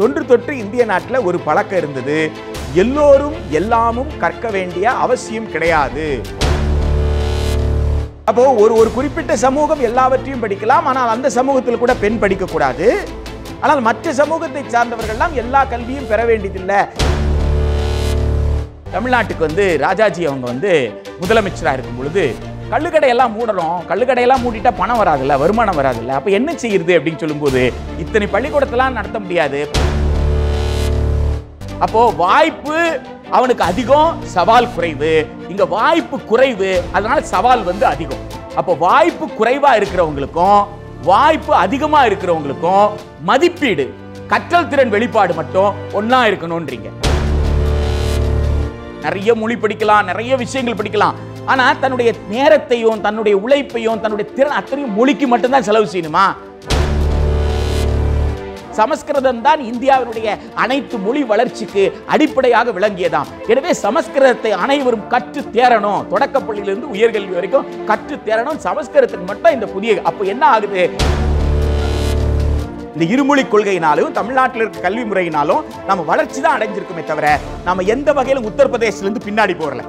தொன்று தொற்று இந்திய நாட்டில் ஒரு பழக்கம் இருந்தது எல்லோரும் எல்லாமும் கற்க வேண்டிய அவசியம் கிடையாது அப்போ ஒரு ஒரு குறிப்பிட்ட சமூகம் எல்லாவற்றையும் படிக்கலாம் ஆனால் அந்த சமூகத்தில் கூட பெண் படிக்கக்கூடாது ஆனால் மற்ற சமூகத்தை சார்ந்தவர்கள்லாம் எல்லா கல்வியும் பெற வேண்டியதில்லை தமிழ்நாட்டுக்கு வந்து ராஜாஜி அவங்க வந்து முதலமைச்சராக இருக்கும் பொழுது கல்லுக்கடையெல்லாம் மூடணும் கல்லுக்கடையெல்லாம் மூடிட்டா பணம் வராதுல்ல வருமானம் வராதுல்ல அப்போ என்ன செய்யுது அப்படின்னு சொல்லும்போது இத்தனை பள்ளிக்கூடத்தெல்லாம் நடத்த முடியாது அப்போ வாய்ப்பு அவனுக்கு அதிகம் சவால் குறைவு இங்க வாய்ப்பு குறைவு அதனால சவால் வந்து அதிகம் அப்போ வாய்ப்பு குறைவா இருக்கிறவங்களுக்கும் வாய்ப்பு அதிகமா இருக்கிறவங்களுக்கும் மதிப்பீடு கற்றல் திறன் வெளிப்பாடு மட்டும் ஒன்னா இருக்கணும்ன்றீங்க நிறைய மொழி படிக்கலாம் நிறைய விஷயங்கள் படிக்கலாம் ஆனா தன்னுடைய நேரத்தையும் தன்னுடைய உழைப்பையும் தன்னுடைய திறன் அத்தனையும் மொழிக்கு மட்டும்தான் செலவு செய்யணுமா சமஸ்கிருதம் தான் இந்தியாவினுடைய அனைத்து மொழி வளர்ச்சிக்கு அடிப்படையாக விளங்கியதாம் எனவே சமஸ்கிருதத்தை அனைவரும் கற்று தேரணும் தொடக்க பள்ளியிலிருந்து உயர்கல்வி வரைக்கும் கற்று தேரணும் சமஸ்கிருதத்துக்கு மட்டும் இந்த புதிய அப்போ என்ன ஆகுது இந்த இருமொழி கொள்கையினாலும் தமிழ்நாட்டில் இருக்க கல்வி முறையினாலும் நம்ம வளர்ச்சி தான் அடைஞ்சிருக்குமே தவிர நம்ம எந்த வகையிலும் உத்தரப்பிரதேசிலிருந்து பின்னாடி போறல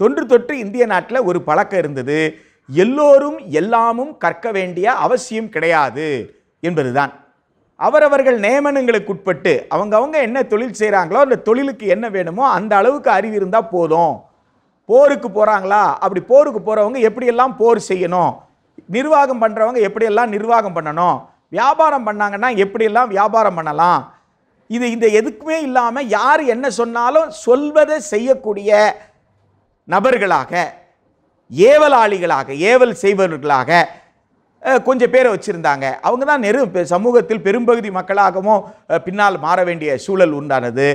தொன்று தொற்று இந்திய நாட்டில் ஒரு பழக்கம் இருந்தது எல்லோரும் எல்லாமும் கற்க வேண்டிய அவசியம் கிடையாது என்பதுதான் அவரவர்கள் நியமனங்களுக்கு உட்பட்டு அவங்க என்ன தொழில் செய்கிறாங்களோ அந்த தொழிலுக்கு என்ன வேணுமோ அந்த அளவுக்கு அறிவு இருந்தால் போதும் போருக்கு போகிறாங்களா அப்படி போருக்கு போகிறவங்க எப்படியெல்லாம் போர் செய்யணும் நிர்வாகம் பண்ணுறவங்க எப்படியெல்லாம் நிர்வாகம் பண்ணணும் வியாபாரம் பண்ணாங்கன்னா எப்படியெல்லாம் வியாபாரம் பண்ணலாம் இது இந்த எதுக்குமே இல்லாமல் யார் என்ன சொன்னாலும் சொல்வதை செய்யக்கூடிய நபர்களாக ஏவலாளிகளாக ஏவல் செய்பவர்களாக கொஞ்சம் பேரை வச்சுருந்தாங்க அவங்க தான் நெரு சமூகத்தில் பெரும்பகுதி மக்களாகவும் பின்னால் மாற வேண்டிய சூழல் உண்டானது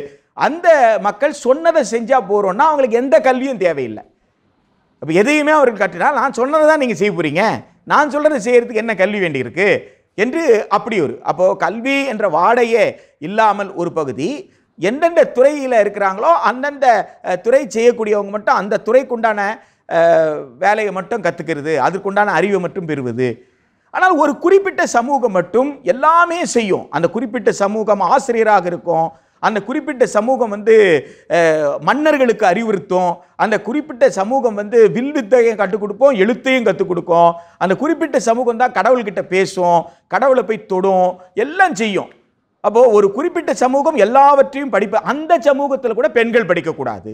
அந்த மக்கள் சொன்னதை செஞ்சால் போகிறோன்னா அவங்களுக்கு எந்த கல்வியும் தேவையில்லை அப்போ எதையுமே அவர்கள் கட்டினா நான் சொன்னதை தான் நீங்கள் செய்ய போகிறீங்க நான் சொல்கிறத செய்கிறதுக்கு என்ன கல்வி வேண்டியிருக்கு என்று அப்படி ஒரு அப்போது கல்வி என்ற வாடையே இல்லாமல் ஒரு பகுதி எந்தெந்த துறையில் இருக்கிறாங்களோ அந்தந்த துறை செய்யக்கூடியவங்க மட்டும் அந்த துறைக்குண்டான வேலையை மட்டும் கற்றுக்கிறது அதற்குண்டான அறிவை மட்டும் பெறுவது ஆனால் ஒரு குறிப்பிட்ட சமூகம் மட்டும் எல்லாமே செய்யும் அந்த குறிப்பிட்ட சமூகம் ஆசிரியராக இருக்கும் அந்த குறிப்பிட்ட சமூகம் வந்து மன்னர்களுக்கு அறிவுறுத்தும் அந்த குறிப்பிட்ட சமூகம் வந்து வில்வித்தையும் கற்றுக் கொடுப்போம் எழுத்தையும் கற்றுக் கொடுக்கும் அந்த குறிப்பிட்ட சமூகம் தான் கடவுள்கிட்ட பேசும் கடவுளை போய் தொடும் எல்லாம் செய்யும் அப்போ ஒரு குறிப்பிட்ட சமூகம் எல்லாவற்றையும் படிப்ப அந்த சமூகத்தில் கூட பெண்கள் படிக்கக்கூடாது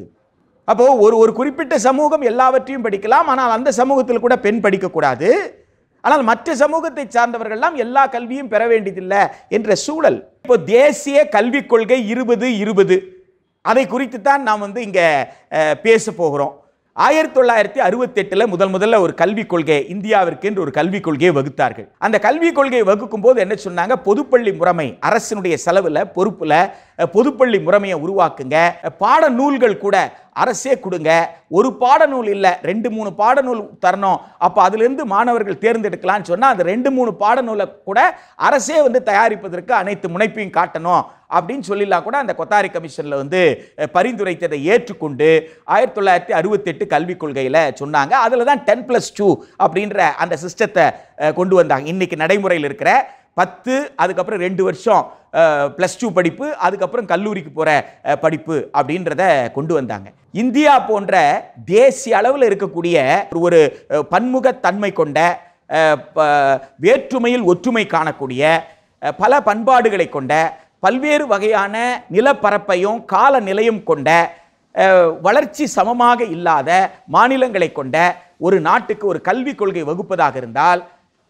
அப்போ ஒரு ஒரு குறிப்பிட்ட சமூகம் எல்லாவற்றையும் படிக்கலாம் ஆனால் அந்த சமூகத்தில் கூட பெண் படிக்கக்கூடாது ஆனால் மற்ற சமூகத்தை சார்ந்தவர்கள்லாம் எல்லா கல்வியும் பெற வேண்டியதில்லை என்ற சூழல் இப்போ தேசிய கல்விக் கொள்கை இருபது இருபது அதை குறித்து தான் நாம் வந்து இங்கே பேச போகிறோம் ஆயிரத்தி தொள்ளாயிரத்தி அறுபத்தி எட்டில் முதல் முதல்ல ஒரு கல்விக் கொள்கை இந்தியாவிற்கு என்று ஒரு கல்விக் கொள்கையை வகுத்தார்கள் அந்த கல்விக் கொள்கையை வகுக்கும் போது என்ன சொன்னாங்க பொதுப்பள்ளி முறைமை அரசினுடைய செலவில் பொறுப்பில் பொதுப்பள்ளி முறைமையை உருவாக்குங்க பாட நூல்கள் கூட அரசே கொடுங்க ஒரு பாடநூல் இல்லை ரெண்டு மூணு பாடநூல் தரணும் அப்போ அதிலிருந்து மாணவர்கள் தேர்ந்தெடுக்கலாம்னு சொன்னால் அந்த ரெண்டு மூணு பாடநூலை கூட அரசே வந்து தயாரிப்பதற்கு அனைத்து முனைப்பையும் காட்டணும் அப்படின்னு சொல்லிலாம் கூட அந்த கொத்தாரி கமிஷனில் வந்து பரிந்துரைத்ததை ஏற்றுக்கொண்டு ஆயிரத்தி தொள்ளாயிரத்தி அறுபத்தெட்டு கல்விக் கொள்கையில் சொன்னாங்க அதில் தான் டென் ப்ளஸ் டூ அப்படின்ற அந்த சிஸ்டத்தை கொண்டு வந்தாங்க இன்றைக்கி நடைமுறையில் இருக்கிற பத்து அதுக்கப்புறம் ரெண்டு வருஷம் ப்ளஸ் டூ படிப்பு அதுக்கப்புறம் கல்லூரிக்கு போகிற படிப்பு அப்படின்றத கொண்டு வந்தாங்க இந்தியா போன்ற தேசிய அளவில் இருக்கக்கூடிய ஒரு பன்முகத்தன்மை கொண்ட வேற்றுமையில் ஒற்றுமை காணக்கூடிய பல பண்பாடுகளை கொண்ட பல்வேறு வகையான நிலப்பரப்பையும் காலநிலையும் கொண்ட வளர்ச்சி சமமாக இல்லாத மாநிலங்களை கொண்ட ஒரு நாட்டுக்கு ஒரு கல்விக் கொள்கை வகுப்பதாக இருந்தால்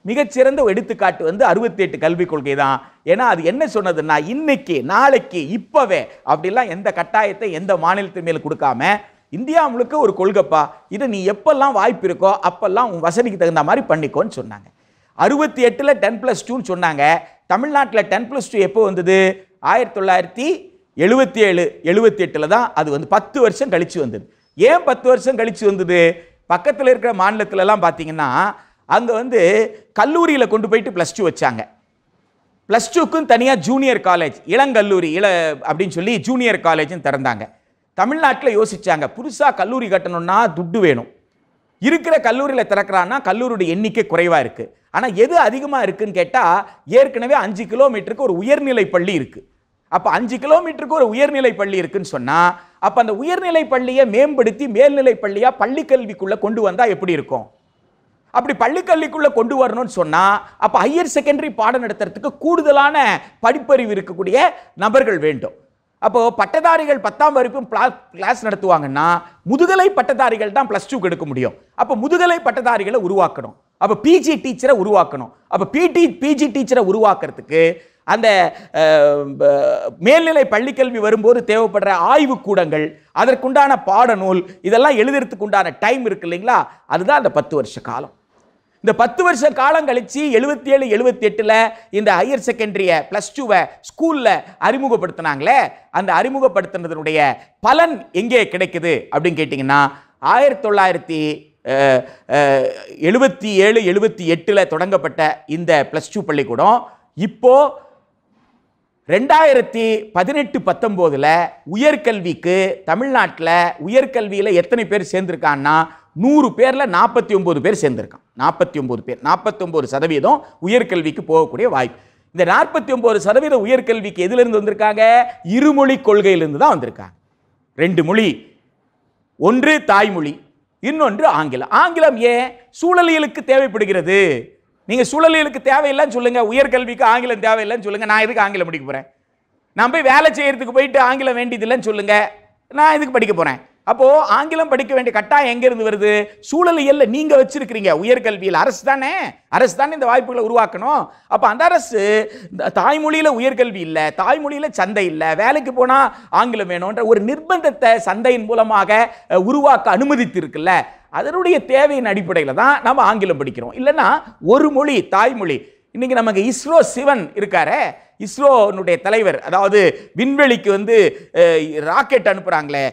மிகச்சிறந்த எடுத்துக்காட்டு வந்து அறுபத்தி எட்டு கல்விக் கொள்கை தான் ஏன்னா அது என்ன சொன்னதுன்னா இன்னைக்கு நாளைக்கு இப்போவே அப்படிலாம் எந்த கட்டாயத்தை எந்த மாநிலத்தின் மேலே கொடுக்காம இந்தியா முழுக்க ஒரு கொள்கைப்பா இதை நீ எப்பெல்லாம் வாய்ப்பு இருக்கோ அப்பெல்லாம் உன் வசதிக்கு தகுந்த மாதிரி பண்ணிக்கோன்னு சொன்னாங்க அறுபத்தி எட்டில் டென் ப்ளஸ் டூன்னு சொன்னாங்க தமிழ்நாட்டில் டென் ப்ளஸ் டூ எப்போ வந்தது ஆயிரத்தி தொள்ளாயிரத்தி எழுபத்தி ஏழு எழுபத்தி எட்டில் தான் அது வந்து பத்து வருஷம் கழித்து வந்தது ஏன் பத்து வருஷம் கழித்து வந்தது பக்கத்தில் இருக்கிற மாநிலத்திலலாம் பார்த்தீங்கன்னா அங்கே வந்து கல்லூரியில் கொண்டு போயிட்டு ப்ளஸ் டூ வச்சாங்க ப்ளஸ் டூக்கும் தனியாக ஜூனியர் காலேஜ் இளங்கல்லூரி இள அப்படின்னு சொல்லி ஜூனியர் காலேஜும் திறந்தாங்க தமிழ்நாட்டில் யோசித்தாங்க புதுசாக கல்லூரி கட்டணும்னா துட்டு வேணும் இருக்கிற கல்லூரியில் திறக்கிறான்னா கல்லூரியோட எண்ணிக்கை குறைவாக இருக்குது ஆனால் எது அதிகமாக இருக்குதுன்னு கேட்டால் ஏற்கனவே அஞ்சு கிலோமீட்டருக்கு ஒரு உயர்நிலை பள்ளி இருக்குது அப்போ அஞ்சு கிலோமீட்டருக்கு ஒரு உயர்நிலை பள்ளி இருக்குன்னு சொன்னால் அப்போ அந்த உயர்நிலை பள்ளியை மேம்படுத்தி மேல்நிலை பள்ளியாக பள்ளிக்கல்விக்குள்ளே கொண்டு வந்தால் எப்படி இருக்கும் அப்படி பள்ளிக்கல்விக்குள்ளே கொண்டு வரணும்னு சொன்னால் அப்போ ஹையர் செகண்டரி பாடம் நடத்துறதுக்கு கூடுதலான படிப்பறிவு இருக்கக்கூடிய நபர்கள் வேண்டும் அப்போது பட்டதாரிகள் பத்தாம் வரைக்கும் கிளாஸ் நடத்துவாங்கன்னா முதுகலை பட்டதாரிகள் தான் ப்ளஸ் டூக்கு எடுக்க முடியும் அப்போ முதுகலை பட்டதாரிகளை உருவாக்கணும் அப்போ பிஜி டீச்சரை உருவாக்கணும் அப்போ பிடி பிஜி டீச்சரை உருவாக்குறதுக்கு அந்த மேல்நிலை பள்ளிக்கல்வி வரும்போது தேவைப்படுற ஆய்வுக்கூடங்கள் அதற்குண்டான பாடநூல் இதெல்லாம் எழுதுறதுக்கு உண்டான டைம் இருக்கு இல்லைங்களா அதுதான் அந்த பத்து வருஷ காலம் இந்த பத்து வருஷ காலம் கழித்து எழுபத்தி ஏழு எழுபத்தி எட்டில் இந்த ஹையர் செகண்டரியை ப்ளஸ் டூவை ஸ்கூலில் அறிமுகப்படுத்தினாங்களே அந்த அறிமுகப்படுத்தினதனுடைய பலன் எங்கே கிடைக்குது அப்படின்னு கேட்டிங்கன்னா ஆயிரத்தி தொள்ளாயிரத்தி எழுபத்தி ஏழு எழுபத்தி எட்டில் தொடங்கப்பட்ட இந்த ப்ளஸ் டூ பள்ளிக்கூடம் இப்போது ரெண்டாயிரத்தி பதினெட்டு பத்தொம்போதில் உயர்கல்விக்கு தமிழ்நாட்டில் உயர்கல்வியில் எத்தனை பேர் சேர்ந்துருக்கான்னா நூறு பேரில் நாற்பத்தி ஒம்பது பேர் சேர்ந்துருக்கான் நாற்பத்தி ஒம்பது பேர் நாற்பத்தி ஒம்பது சதவீதம் உயர்கல்விக்கு போகக்கூடிய வாய்ப்பு இந்த நாற்பத்தி ஒம்பது சதவீத உயர்கல்விக்கு எதுலேருந்து வந்திருக்காங்க இருமொழி கொள்கையிலிருந்து தான் வந்திருக்காங்க ரெண்டு மொழி ஒன்று தாய்மொழி இன்னொன்று ஆங்கிலம் ஆங்கிலம் ஏன் சூழலியலுக்கு தேவைப்படுகிறது நீங்கள் சூழலியலுக்கு தேவையில்லைன்னு சொல்லுங்கள் உயர்கல்விக்கு ஆங்கிலம் தேவையில்லைன்னு சொல்லுங்கள் நான் எதுக்கு ஆங்கிலம் படிக்க போகிறேன் நான் போய் வேலை செய்கிறதுக்கு போயிட்டு ஆங்கிலம் வேண்டியதில்லைன்னு சொல்லுங்கள் நான் இதுக்கு படிக்க போகிறேன் அப்போ ஆங்கிலம் படிக்க வேண்டிய கட்டாயம் இருந்து வருது சூழலியல்ல நீங்க வச்சிருக்கிறீங்க உயர்கல்வியில் அரசு தானே அரசு தானே இந்த வாய்ப்புகளை உருவாக்கணும் அப்போ அந்த அரசு தாய்மொழியில உயர்கல்வி இல்லை தாய்மொழியில சந்தை இல்லை வேலைக்கு போனா ஆங்கிலம் வேணும்ன்ற ஒரு நிர்பந்தத்தை சந்தையின் மூலமாக உருவாக்க அனுமதித்து இருக்குல்ல அதனுடைய தேவையின் அடிப்படையில் தான் நம்ம ஆங்கிலம் படிக்கிறோம் இல்லைன்னா ஒரு மொழி தாய்மொழி இன்றைக்கி நமக்கு இஸ்ரோ சிவன் இருக்காரு இஸ்ரோனுடைய தலைவர் அதாவது விண்வெளிக்கு வந்து ராக்கெட் அனுப்புகிறாங்களே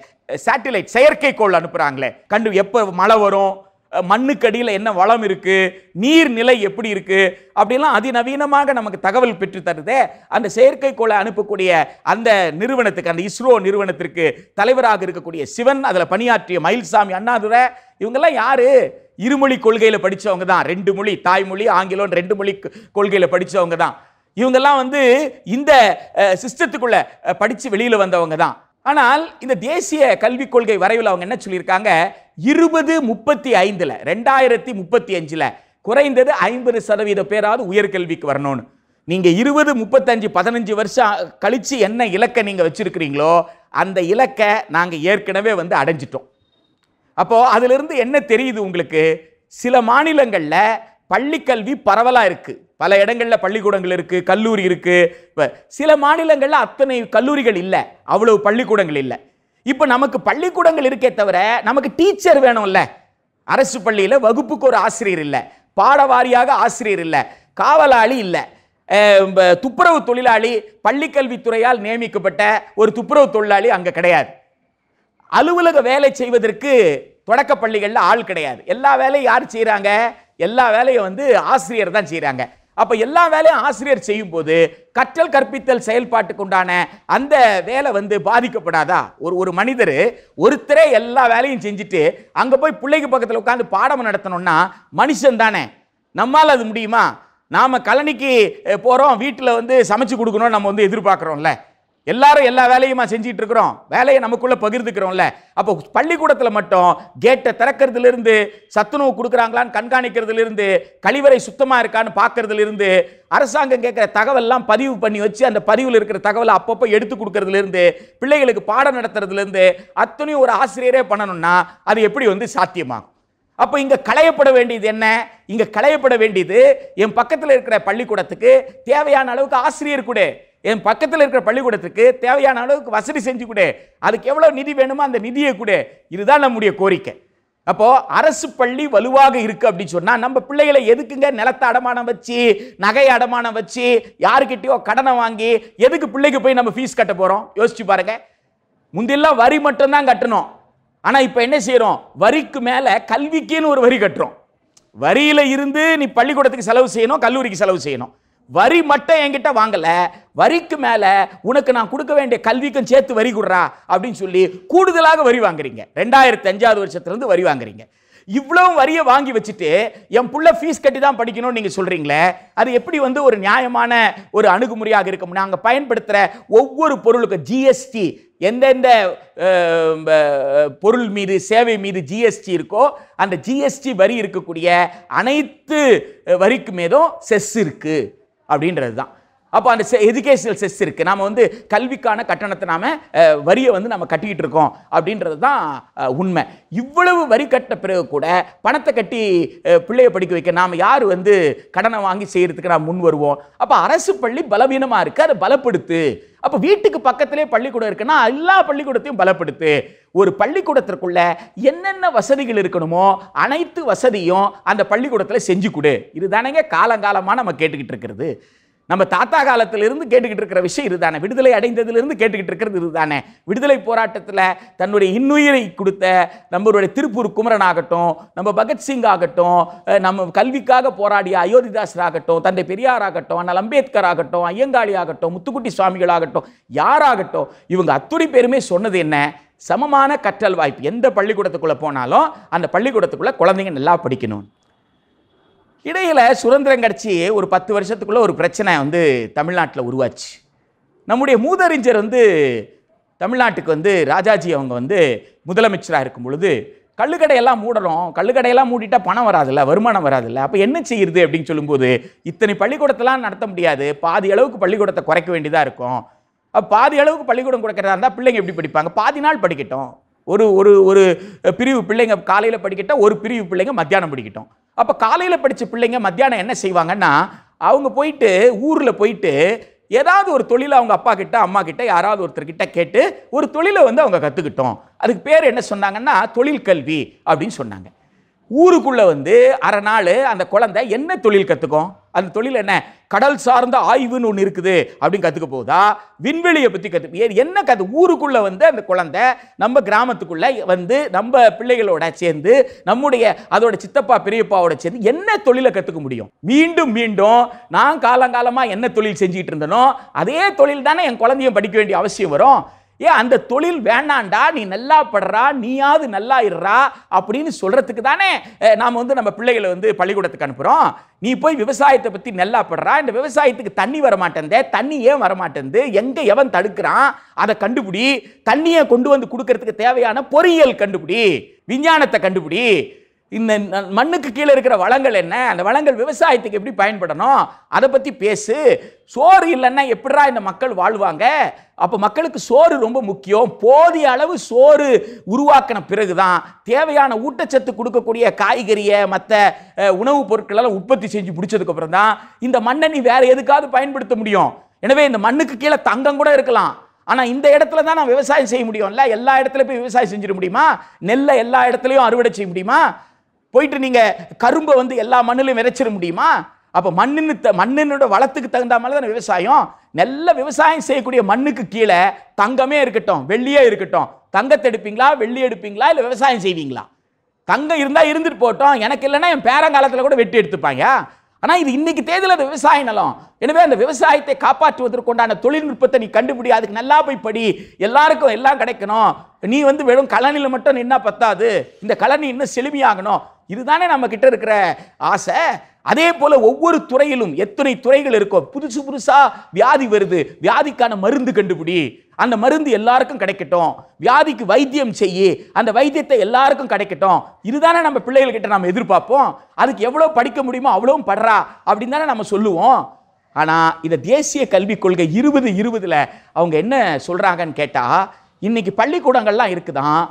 சேட்டிலைட் செயற்கைக்கோள் அனுப்புகிறாங்களே கண்டு எப்போ மழை வரும் மண்ணுக்கடியில் என்ன வளம் இருக்குது நீர்நிலை எப்படி இருக்குது அப்படிலாம் அதிநவீனமாக நமக்கு தகவல் பெற்று தருதே அந்த செயற்கைக்கோளை அனுப்பக்கூடிய அந்த நிறுவனத்துக்கு அந்த இஸ்ரோ நிறுவனத்திற்கு தலைவராக இருக்கக்கூடிய சிவன் அதில் பணியாற்றிய மயில்சாமி அண்ணாதுரை இவங்கெல்லாம் யார் இருமொழி கொள்கையில் படித்தவங்க தான் ரெண்டு மொழி தாய்மொழி ஆங்கிலம் ரெண்டு மொழி கொள்கையில் படித்தவங்க தான் இவங்கெல்லாம் வந்து இந்த சிஸ்டத்துக்குள்ளே படித்து வெளியில் வந்தவங்க தான் ஆனால் இந்த தேசிய கல்விக் கொள்கை வரைவில் அவங்க என்ன சொல்லியிருக்காங்க இருபது முப்பத்தி ஐந்தில் ரெண்டாயிரத்தி முப்பத்தி அஞ்சில் குறைந்தது ஐம்பது சதவீத பேராவது உயர்கல்விக்கு வரணும்னு நீங்கள் இருபது முப்பத்தஞ்சு பதினஞ்சு வருஷம் கழித்து என்ன இலக்கை நீங்கள் வச்சுருக்கிறீங்களோ அந்த இலக்கை நாங்கள் ஏற்கனவே வந்து அடைஞ்சிட்டோம் அப்போது அதிலிருந்து என்ன தெரியுது உங்களுக்கு சில மாநிலங்களில் பள்ளிக்கல்வி பரவலாக இருக்குது பல இடங்களில் பள்ளிக்கூடங்கள் இருக்குது கல்லூரி இருக்குது இப்போ சில மாநிலங்களில் அத்தனை கல்லூரிகள் இல்லை அவ்வளவு பள்ளிக்கூடங்கள் இல்லை இப்போ நமக்கு பள்ளிக்கூடங்கள் இருக்கே தவிர நமக்கு டீச்சர் வேணும்ல அரசு பள்ளியில் வகுப்புக்கு ஒரு ஆசிரியர் இல்லை பாடவாரியாக ஆசிரியர் இல்லை காவலாளி இல்லை துப்புரவு தொழிலாளி பள்ளிக்கல்வித்துறையால் நியமிக்கப்பட்ட ஒரு துப்புரவு தொழிலாளி அங்கே கிடையாது அலுவலக வேலை செய்வதற்கு தொடக்க பள்ளிகளில் ஆள் கிடையாது எல்லா வேலையும் யார் செய்கிறாங்க எல்லா வேலையும் வந்து ஆசிரியர் தான் செய்கிறாங்க அப்போ எல்லா வேலையும் ஆசிரியர் செய்யும்போது கற்றல் கற்பித்தல் செயல்பாட்டுக்கு உண்டான அந்த வேலை வந்து பாதிக்கப்படாதா ஒரு ஒரு மனிதர் ஒருத்தரே எல்லா வேலையும் செஞ்சுட்டு அங்கே போய் பிள்ளைக்கு பக்கத்தில் உட்காந்து பாடம் நடத்தணும்னா மனுஷன் தானே நம்மால் அது முடியுமா நாம் கழனிக்கு போகிறோம் வீட்டில் வந்து சமைச்சு கொடுக்கணும்னு நம்ம வந்து எதிர்பார்க்குறோம்ல எல்லாரும் எல்லா வேலையுமா செஞ்சிட்டு இருக்கிறோம் வேலையை நமக்குள்ள பகிர்ந்துக்கிறோம்ல அப்போ பள்ளிக்கூடத்தில் மட்டும் கேட்டை இருந்து சத்துணவு கொடுக்குறாங்களான்னு கண்காணிக்கிறதுலேருந்து கழிவறை சுத்தமாக இருக்கான்னு இருந்து அரசாங்கம் கேட்குற தகவல்லாம் பதிவு பண்ணி வச்சு அந்த பதிவில் இருக்கிற தகவலை அப்பப்போ எடுத்து இருந்து பிள்ளைகளுக்கு பாடம் நடத்துறதுலேருந்து அத்தனையும் ஒரு ஆசிரியரே பண்ணணும்னா அது எப்படி வந்து சாத்தியமாகும் அப்போ இங்கே களையப்பட வேண்டியது என்ன இங்கே களையப்பட வேண்டியது என் பக்கத்தில் இருக்கிற பள்ளிக்கூடத்துக்கு தேவையான அளவுக்கு ஆசிரியர் கூட என் பக்கத்தில் இருக்கிற பள்ளிக்கூடத்துக்கு தேவையான அளவுக்கு வசதி செஞ்சு கொடு அதுக்கு எவ்வளோ நிதி வேணுமோ அந்த நிதியை கொடு இதுதான் நம்முடைய கோரிக்கை அப்போது அரசு பள்ளி வலுவாக இருக்குது அப்படின்னு சொன்னால் நம்ம பிள்ளைகளை எதுக்குங்க நிலத்தை அடமானம் வச்சு நகை அடமானம் வச்சு யாருக்கிட்டேயோ கடனை வாங்கி எதுக்கு பிள்ளைக்கு போய் நம்ம ஃபீஸ் கட்ட போகிறோம் யோசிச்சு பாருங்கள் முந்தியெல்லாம் வரி மட்டும்தான் கட்டணும் ஆனால் இப்போ என்ன செய்கிறோம் வரிக்கு மேலே கல்விக்குன்னு ஒரு வரி கட்டுறோம் வரியில் இருந்து நீ பள்ளிக்கூடத்துக்கு செலவு செய்யணும் கல்லூரிக்கு செலவு செய்யணும் வரி மட்டும் என்கிட்ட வாங்கல வரிக்கு மேல உனக்கு நான் கொடுக்க வேண்டிய கல்விக்கும் சேர்த்து வரி கொடுறா அப்படின்னு சொல்லி கூடுதலாக வரி வாங்குறீங்க ரெண்டாயிரத்தி அஞ்சாவது வருஷத்துலேருந்து வரி வாங்குறீங்க இவ்வளோ வரியை வாங்கி வச்சுட்டு என் புள்ள ஃபீஸ் கட்டி தான் படிக்கணும்னு நீங்கள் சொல்கிறீங்களே அது எப்படி வந்து ஒரு நியாயமான ஒரு அணுகுமுறையாக இருக்கும் நாங்கள் பயன்படுத்துகிற ஒவ்வொரு பொருளுக்கும் ஜிஎஸ்டி எந்தெந்த பொருள் மீது சேவை மீது ஜிஎஸ்டி இருக்கோ அந்த ஜிஎஸ்டி வரி இருக்கக்கூடிய அனைத்து வரிக்கு மேதும் செஸ் இருக்குது அப்படின்றது தான் அப்போ அந்த எஜுகேஷனல் செஸ் இருக்குது நாம் வந்து கல்விக்கான கட்டணத்தை நாம் வரியை வந்து நம்ம கட்டிக்கிட்டு இருக்கோம் அப்படின்றது தான் உண்மை இவ்வளவு வரி கட்ட பிறகு கூட பணத்தை கட்டி பிள்ளையை படிக்க வைக்க நாம் யார் வந்து கடனை வாங்கி செய்கிறதுக்கு நாம் முன் வருவோம் அப்போ அரசு பள்ளி பலவீனமாக இருக்குது அதை பலப்படுத்து அப்போ வீட்டுக்கு பக்கத்திலே பள்ளிக்கூடம் இருக்குன்னா எல்லா பள்ளிக்கூடத்தையும் பலப்படுத்து ஒரு பள்ளிக்கூடத்திற்குள்ள என்னென்ன வசதிகள் இருக்கணுமோ அனைத்து வசதியும் அந்த பள்ளிக்கூடத்தில் செஞ்சு கொடு இதுதானேங்க காலங்காலமாக நம்ம கேட்டுக்கிட்டு இருக்கிறது நம்ம தாத்தா காலத்திலிருந்து கேட்டுக்கிட்டு இருக்கிற விஷயம் இதுதானே விடுதலை அடைந்ததிலிருந்து கேட்டுக்கிட்டு இருக்கிறது இதுதானே விடுதலை போராட்டத்தில் தன்னுடைய இன்னுயிரை கொடுத்த நம்மளுடைய திருப்பூர் குமரன் ஆகட்டும் நம்ம பகத்சிங் ஆகட்டும் நம்ம கல்விக்காக போராடிய அயோத்திதாசர் ஆகட்டும் தந்தை பெரியார் ஆகட்டும் அண்ணல் அம்பேத்கர் ஆகட்டும் ஐயங்காளி ஆகட்டும் முத்துக்குட்டி சுவாமிகள் ஆகட்டும் யாராகட்டும் இவங்க அத்துணை பேருமே சொன்னது என்ன சமமான கற்றல் வாய்ப்பு எந்த பள்ளிக்கூடத்துக்குள்ளே போனாலும் அந்த பள்ளிக்கூடத்துக்குள்ளே குழந்தைங்க நல்லா படிக்கணும் இடையில் சுதந்திரம் கிடச்சி ஒரு பத்து வருஷத்துக்குள்ளே ஒரு பிரச்சனை வந்து தமிழ்நாட்டில் உருவாச்சு நம்முடைய மூதறிஞர் வந்து தமிழ்நாட்டுக்கு வந்து ராஜாஜி அவங்க வந்து முதலமைச்சராக இருக்கும் பொழுது கள்ளுக்கடையெல்லாம் மூடணும் கள்ளுக்கடையெல்லாம் மூடிட்டால் பணம் வராதில்ல வருமானம் வராதில்ல அப்போ என்ன செய்யுது அப்படின்னு சொல்லும்போது இத்தனை பள்ளிக்கூடத்தெல்லாம் நடத்த முடியாது பாதி அளவுக்கு பள்ளிக்கூடத்தை குறைக்க வேண்டியதாக இருக்கும் அப்போ பாதி அளவுக்கு பள்ளிக்கூடம் குறைக்கிறதா இருந்தால் பிள்ளைங்க எப்படி படிப்பாங்க பாதி நாள் படிக்கட்டும் ஒரு ஒரு ஒரு பிரிவு பிள்ளைங்க காலையில் படிக்கட்டும் ஒரு பிரிவு பிள்ளைங்க மத்தியானம் படிக்கட்டும் அப்போ காலையில் படித்த பிள்ளைங்க மத்தியானம் என்ன செய்வாங்கன்னா அவங்க போயிட்டு ஊரில் போயிட்டு ஏதாவது ஒரு தொழிலை அவங்க அப்பா கிட்ட அம்மா கிட்ட யாராவது ஒருத்தர்கிட்ட கேட்டு ஒரு தொழிலை வந்து அவங்க கற்றுக்கிட்டோம் அதுக்கு பேர் என்ன சொன்னாங்கன்னா தொழில் கல்வி அப்படின்னு சொன்னாங்க ஊருக்குள்ளே வந்து அரை நாள் அந்த குழந்தை என்ன தொழில் கற்றுக்கும் அந்த தொழில் என்ன கடல் சார்ந்த ஆய்வுன்னு ஒன்று இருக்குது அப்படின்னு கற்றுக்க போதா விண்வெளியை பற்றி கற்று என்ன கற்று ஊருக்குள்ளே வந்து அந்த குழந்தை நம்ம கிராமத்துக்குள்ளே வந்து நம்ம பிள்ளைகளோட சேர்ந்து நம்முடைய அதோட சித்தப்பா பெரியப்பாவோட சேர்ந்து என்ன தொழிலை கற்றுக்க முடியும் மீண்டும் மீண்டும் நான் காலங்காலமாக என்ன தொழில் செஞ்சுக்கிட்டு இருந்தனோ அதே தொழில் தானே என் குழந்தையும் படிக்க வேண்டிய அவசியம் வரும் ஏன் அந்த தொழில் வேண்டாண்டா நீ நல்லா படுறா நீயாவது நல்லா இருறா அப்படின்னு சொல்கிறதுக்கு தானே நாம் வந்து நம்ம பிள்ளைகளை வந்து பள்ளிக்கூடத்துக்கு அனுப்புகிறோம் நீ போய் விவசாயத்தை பற்றி நல்லா படுறா இந்த விவசாயத்துக்கு தண்ணி வரமாட்டேந்தே தண்ணி ஏன் வரமாட்டேந்து எங்கே எவன் தடுக்கிறான் அதை கண்டுபிடி தண்ணியை கொண்டு வந்து கொடுக்கறதுக்கு தேவையான பொறியியல் கண்டுபிடி விஞ்ஞானத்தை கண்டுபிடி இந்த மண்ணுக்கு கீழே இருக்கிற வளங்கள் என்ன அந்த வளங்கள் விவசாயத்துக்கு எப்படி பயன்படணும் அதை பற்றி பேசு சோறு இல்லைன்னா எப்படிரா இந்த மக்கள் வாழ்வாங்க அப்போ மக்களுக்கு சோறு ரொம்ப முக்கியம் போதிய அளவு சோறு உருவாக்கின பிறகு தான் தேவையான ஊட்டச்சத்து கொடுக்கக்கூடிய காய்கறியை மற்ற உணவுப் பொருட்களெல்லாம் உற்பத்தி செஞ்சு பிடிச்சதுக்கப்புறம் தான் இந்த மண்ணை நீ வேறு எதுக்காவது பயன்படுத்த முடியும் எனவே இந்த மண்ணுக்கு கீழே தங்கம் கூட இருக்கலாம் ஆனால் இந்த இடத்துல தான் நான் விவசாயம் செய்ய முடியும்ல எல்லா இடத்துல போய் விவசாயம் செஞ்சிட முடியுமா நெல்லை எல்லா இடத்துலையும் அறுவடை செய்ய முடியுமா போயிட்டு நீங்கள் கரும்பை வந்து எல்லா மண்ணிலும் விதைச்சிட முடியுமா அப்போ மண்ணின்னு த மண்ணினோட வளத்துக்கு தகுந்த மாதிரி தானே விவசாயம் நல்ல விவசாயம் செய்யக்கூடிய மண்ணுக்கு கீழே தங்கமே இருக்கட்டும் வெள்ளியே இருக்கட்டும் தங்கத்தை எடுப்பீங்களா வெள்ளி எடுப்பீங்களா இல்லை விவசாயம் செய்வீங்களா தங்கம் இருந்தால் இருந்துட்டு போட்டோம் எனக்கு இல்லைன்னா என் பேரங்காலத்தில் கூட வெட்டி எடுத்துப்பாங்க ஆனால் இது இன்னைக்கு தேர்தல் அந்த விவசாய நிலம் எனவே அந்த விவசாயத்தை காப்பாற்றுவதற்குண்டான தொழில்நுட்பத்தை நீ கண்டுபிடி அதுக்கு நல்லா போய் படி எல்லாருக்கும் எல்லாம் கிடைக்கணும் நீ வந்து வெறும் கலனியில் மட்டும் நின்னா பத்தாது இந்த கலனி இன்னும் செழுமையாகணும் இதுதானே நம்ம கிட்ட இருக்கிற ஆசை அதே போல ஒவ்வொரு துறையிலும் எத்தனை துறைகள் இருக்கோ புதுசு புதுசா வியாதி வருது வியாதிக்கான மருந்து கண்டுபிடி அந்த மருந்து எல்லாருக்கும் கிடைக்கட்டும் வியாதிக்கு வைத்தியம் செய்ய அந்த வைத்தியத்தை எல்லாருக்கும் கிடைக்கட்டும் இதுதானே நம்ம பிள்ளைகள்கிட்ட நம்ம எதிர்பார்ப்போம் அதுக்கு எவ்வளோ படிக்க முடியுமோ அவ்வளோவும் படுறா அப்படின்னு தானே நம்ம சொல்லுவோம் ஆனால் இந்த தேசிய கல்விக் கொள்கை இருபது இருபதில் அவங்க என்ன சொல்கிறாங்கன்னு கேட்டால் இன்னைக்கு பள்ளிக்கூடங்கள்லாம் இருக்குதான்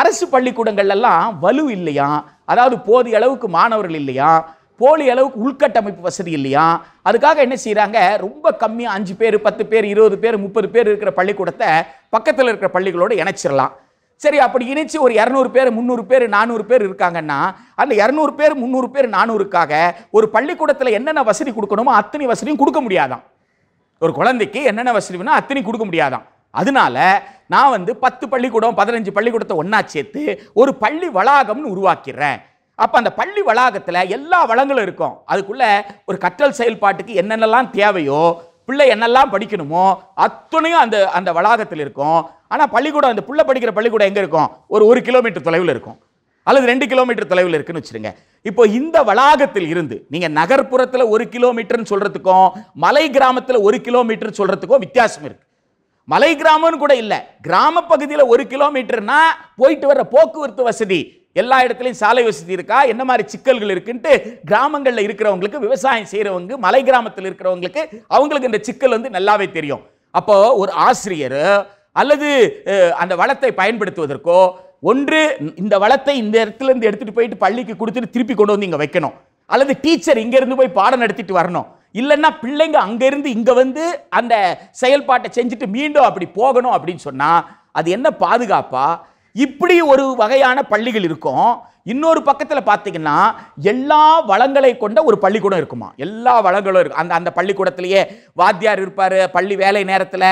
அரசு பள்ளிக்கூடங்கள்லாம் வலு இல்லையா அதாவது போதிய அளவுக்கு மாணவர்கள் இல்லையா போலி அளவுக்கு உள்கட்டமைப்பு வசதி இல்லையா அதுக்காக என்ன செய்கிறாங்க ரொம்ப கம்மியாக அஞ்சு பேர் பத்து பேர் இருபது பேர் முப்பது பேர் இருக்கிற பள்ளிக்கூடத்தை பக்கத்தில் இருக்கிற பள்ளிகளோடு இணைச்சிடலாம் சரி அப்படி இணைச்சி ஒரு இரநூறு பேர் முந்நூறு பேர் நானூறு பேர் இருக்காங்கன்னா அந்த இரநூறு பேர் முந்நூறு பேர் நானூறுக்காக ஒரு பள்ளிக்கூடத்தில் என்னென்ன வசதி கொடுக்கணுமோ அத்தனை வசதியும் கொடுக்க முடியாதான் ஒரு குழந்தைக்கு என்னென்ன வசதி வேணும் அத்தனை கொடுக்க முடியாதான் அதனால நான் வந்து பத்து பள்ளிக்கூடம் பதினஞ்சு பள்ளிக்கூடத்தை ஒன்றா சேர்த்து ஒரு பள்ளி வளாகம்னு உருவாக்கிறேன் அப்போ அந்த பள்ளி வளாகத்தில் எல்லா வளங்களும் இருக்கும் அதுக்குள்ளே ஒரு கற்றல் செயல்பாட்டுக்கு என்னென்னலாம் தேவையோ பிள்ளை என்னெல்லாம் படிக்கணுமோ அத்துணையும் அந்த அந்த வளாகத்தில் இருக்கும் ஆனால் பள்ளிக்கூடம் அந்த பிள்ளை படிக்கிற பள்ளிக்கூடம் எங்கே இருக்கும் ஒரு ஒரு கிலோமீட்டர் தொலைவில் இருக்கும் அல்லது ரெண்டு கிலோமீட்டர் தொலைவில் இருக்குன்னு வச்சுருங்க இப்போ இந்த வளாகத்தில் இருந்து நீங்கள் நகர்ப்புறத்தில் ஒரு கிலோமீட்டர்னு சொல்கிறதுக்கும் மலை கிராமத்தில் ஒரு கிலோமீட்டர்னு சொல்கிறதுக்கும் வித்தியாசம் இருக்குது மலை கிராமம்னு கூட இல்லை கிராம பகுதியில் ஒரு கிலோமீட்டர்னா போயிட்டு வர போக்குவரத்து வசதி எல்லா இடத்துலையும் சாலை வசதி இருக்கா என்ன மாதிரி சிக்கல்கள் இருக்குன்ட்டு கிராமங்களில் இருக்கிறவங்களுக்கு விவசாயம் செய்கிறவங்க மலை கிராமத்தில் இருக்கிறவங்களுக்கு அவங்களுக்கு இந்த சிக்கல் வந்து நல்லாவே தெரியும் அப்போ ஒரு ஆசிரியர் அல்லது அந்த வளத்தை பயன்படுத்துவதற்கோ ஒன்று இந்த வளத்தை இந்த இடத்துலேருந்து எடுத்துகிட்டு போயிட்டு பள்ளிக்கு கொடுத்துட்டு திருப்பி கொண்டு வந்து இங்கே வைக்கணும் அல்லது டீச்சர் இங்கேருந்து போய் பாடம் நடத்திட்டு வரணும் இல்லைன்னா பிள்ளைங்க அங்கேருந்து இங்கே வந்து அந்த செயல்பாட்டை செஞ்சுட்டு மீண்டும் அப்படி போகணும் அப்படின்னு சொன்னால் அது என்ன பாதுகாப்பா இப்படி ஒரு வகையான பள்ளிகள் இருக்கும் இன்னொரு பக்கத்தில் பார்த்தீங்கன்னா எல்லா வளங்களை கொண்ட ஒரு பள்ளிக்கூடம் இருக்குமா எல்லா வளங்களும் இருக்கும் அந்த அந்த பள்ளிக்கூடத்திலேயே வாத்தியார் இருப்பார் பள்ளி வேலை நேரத்தில்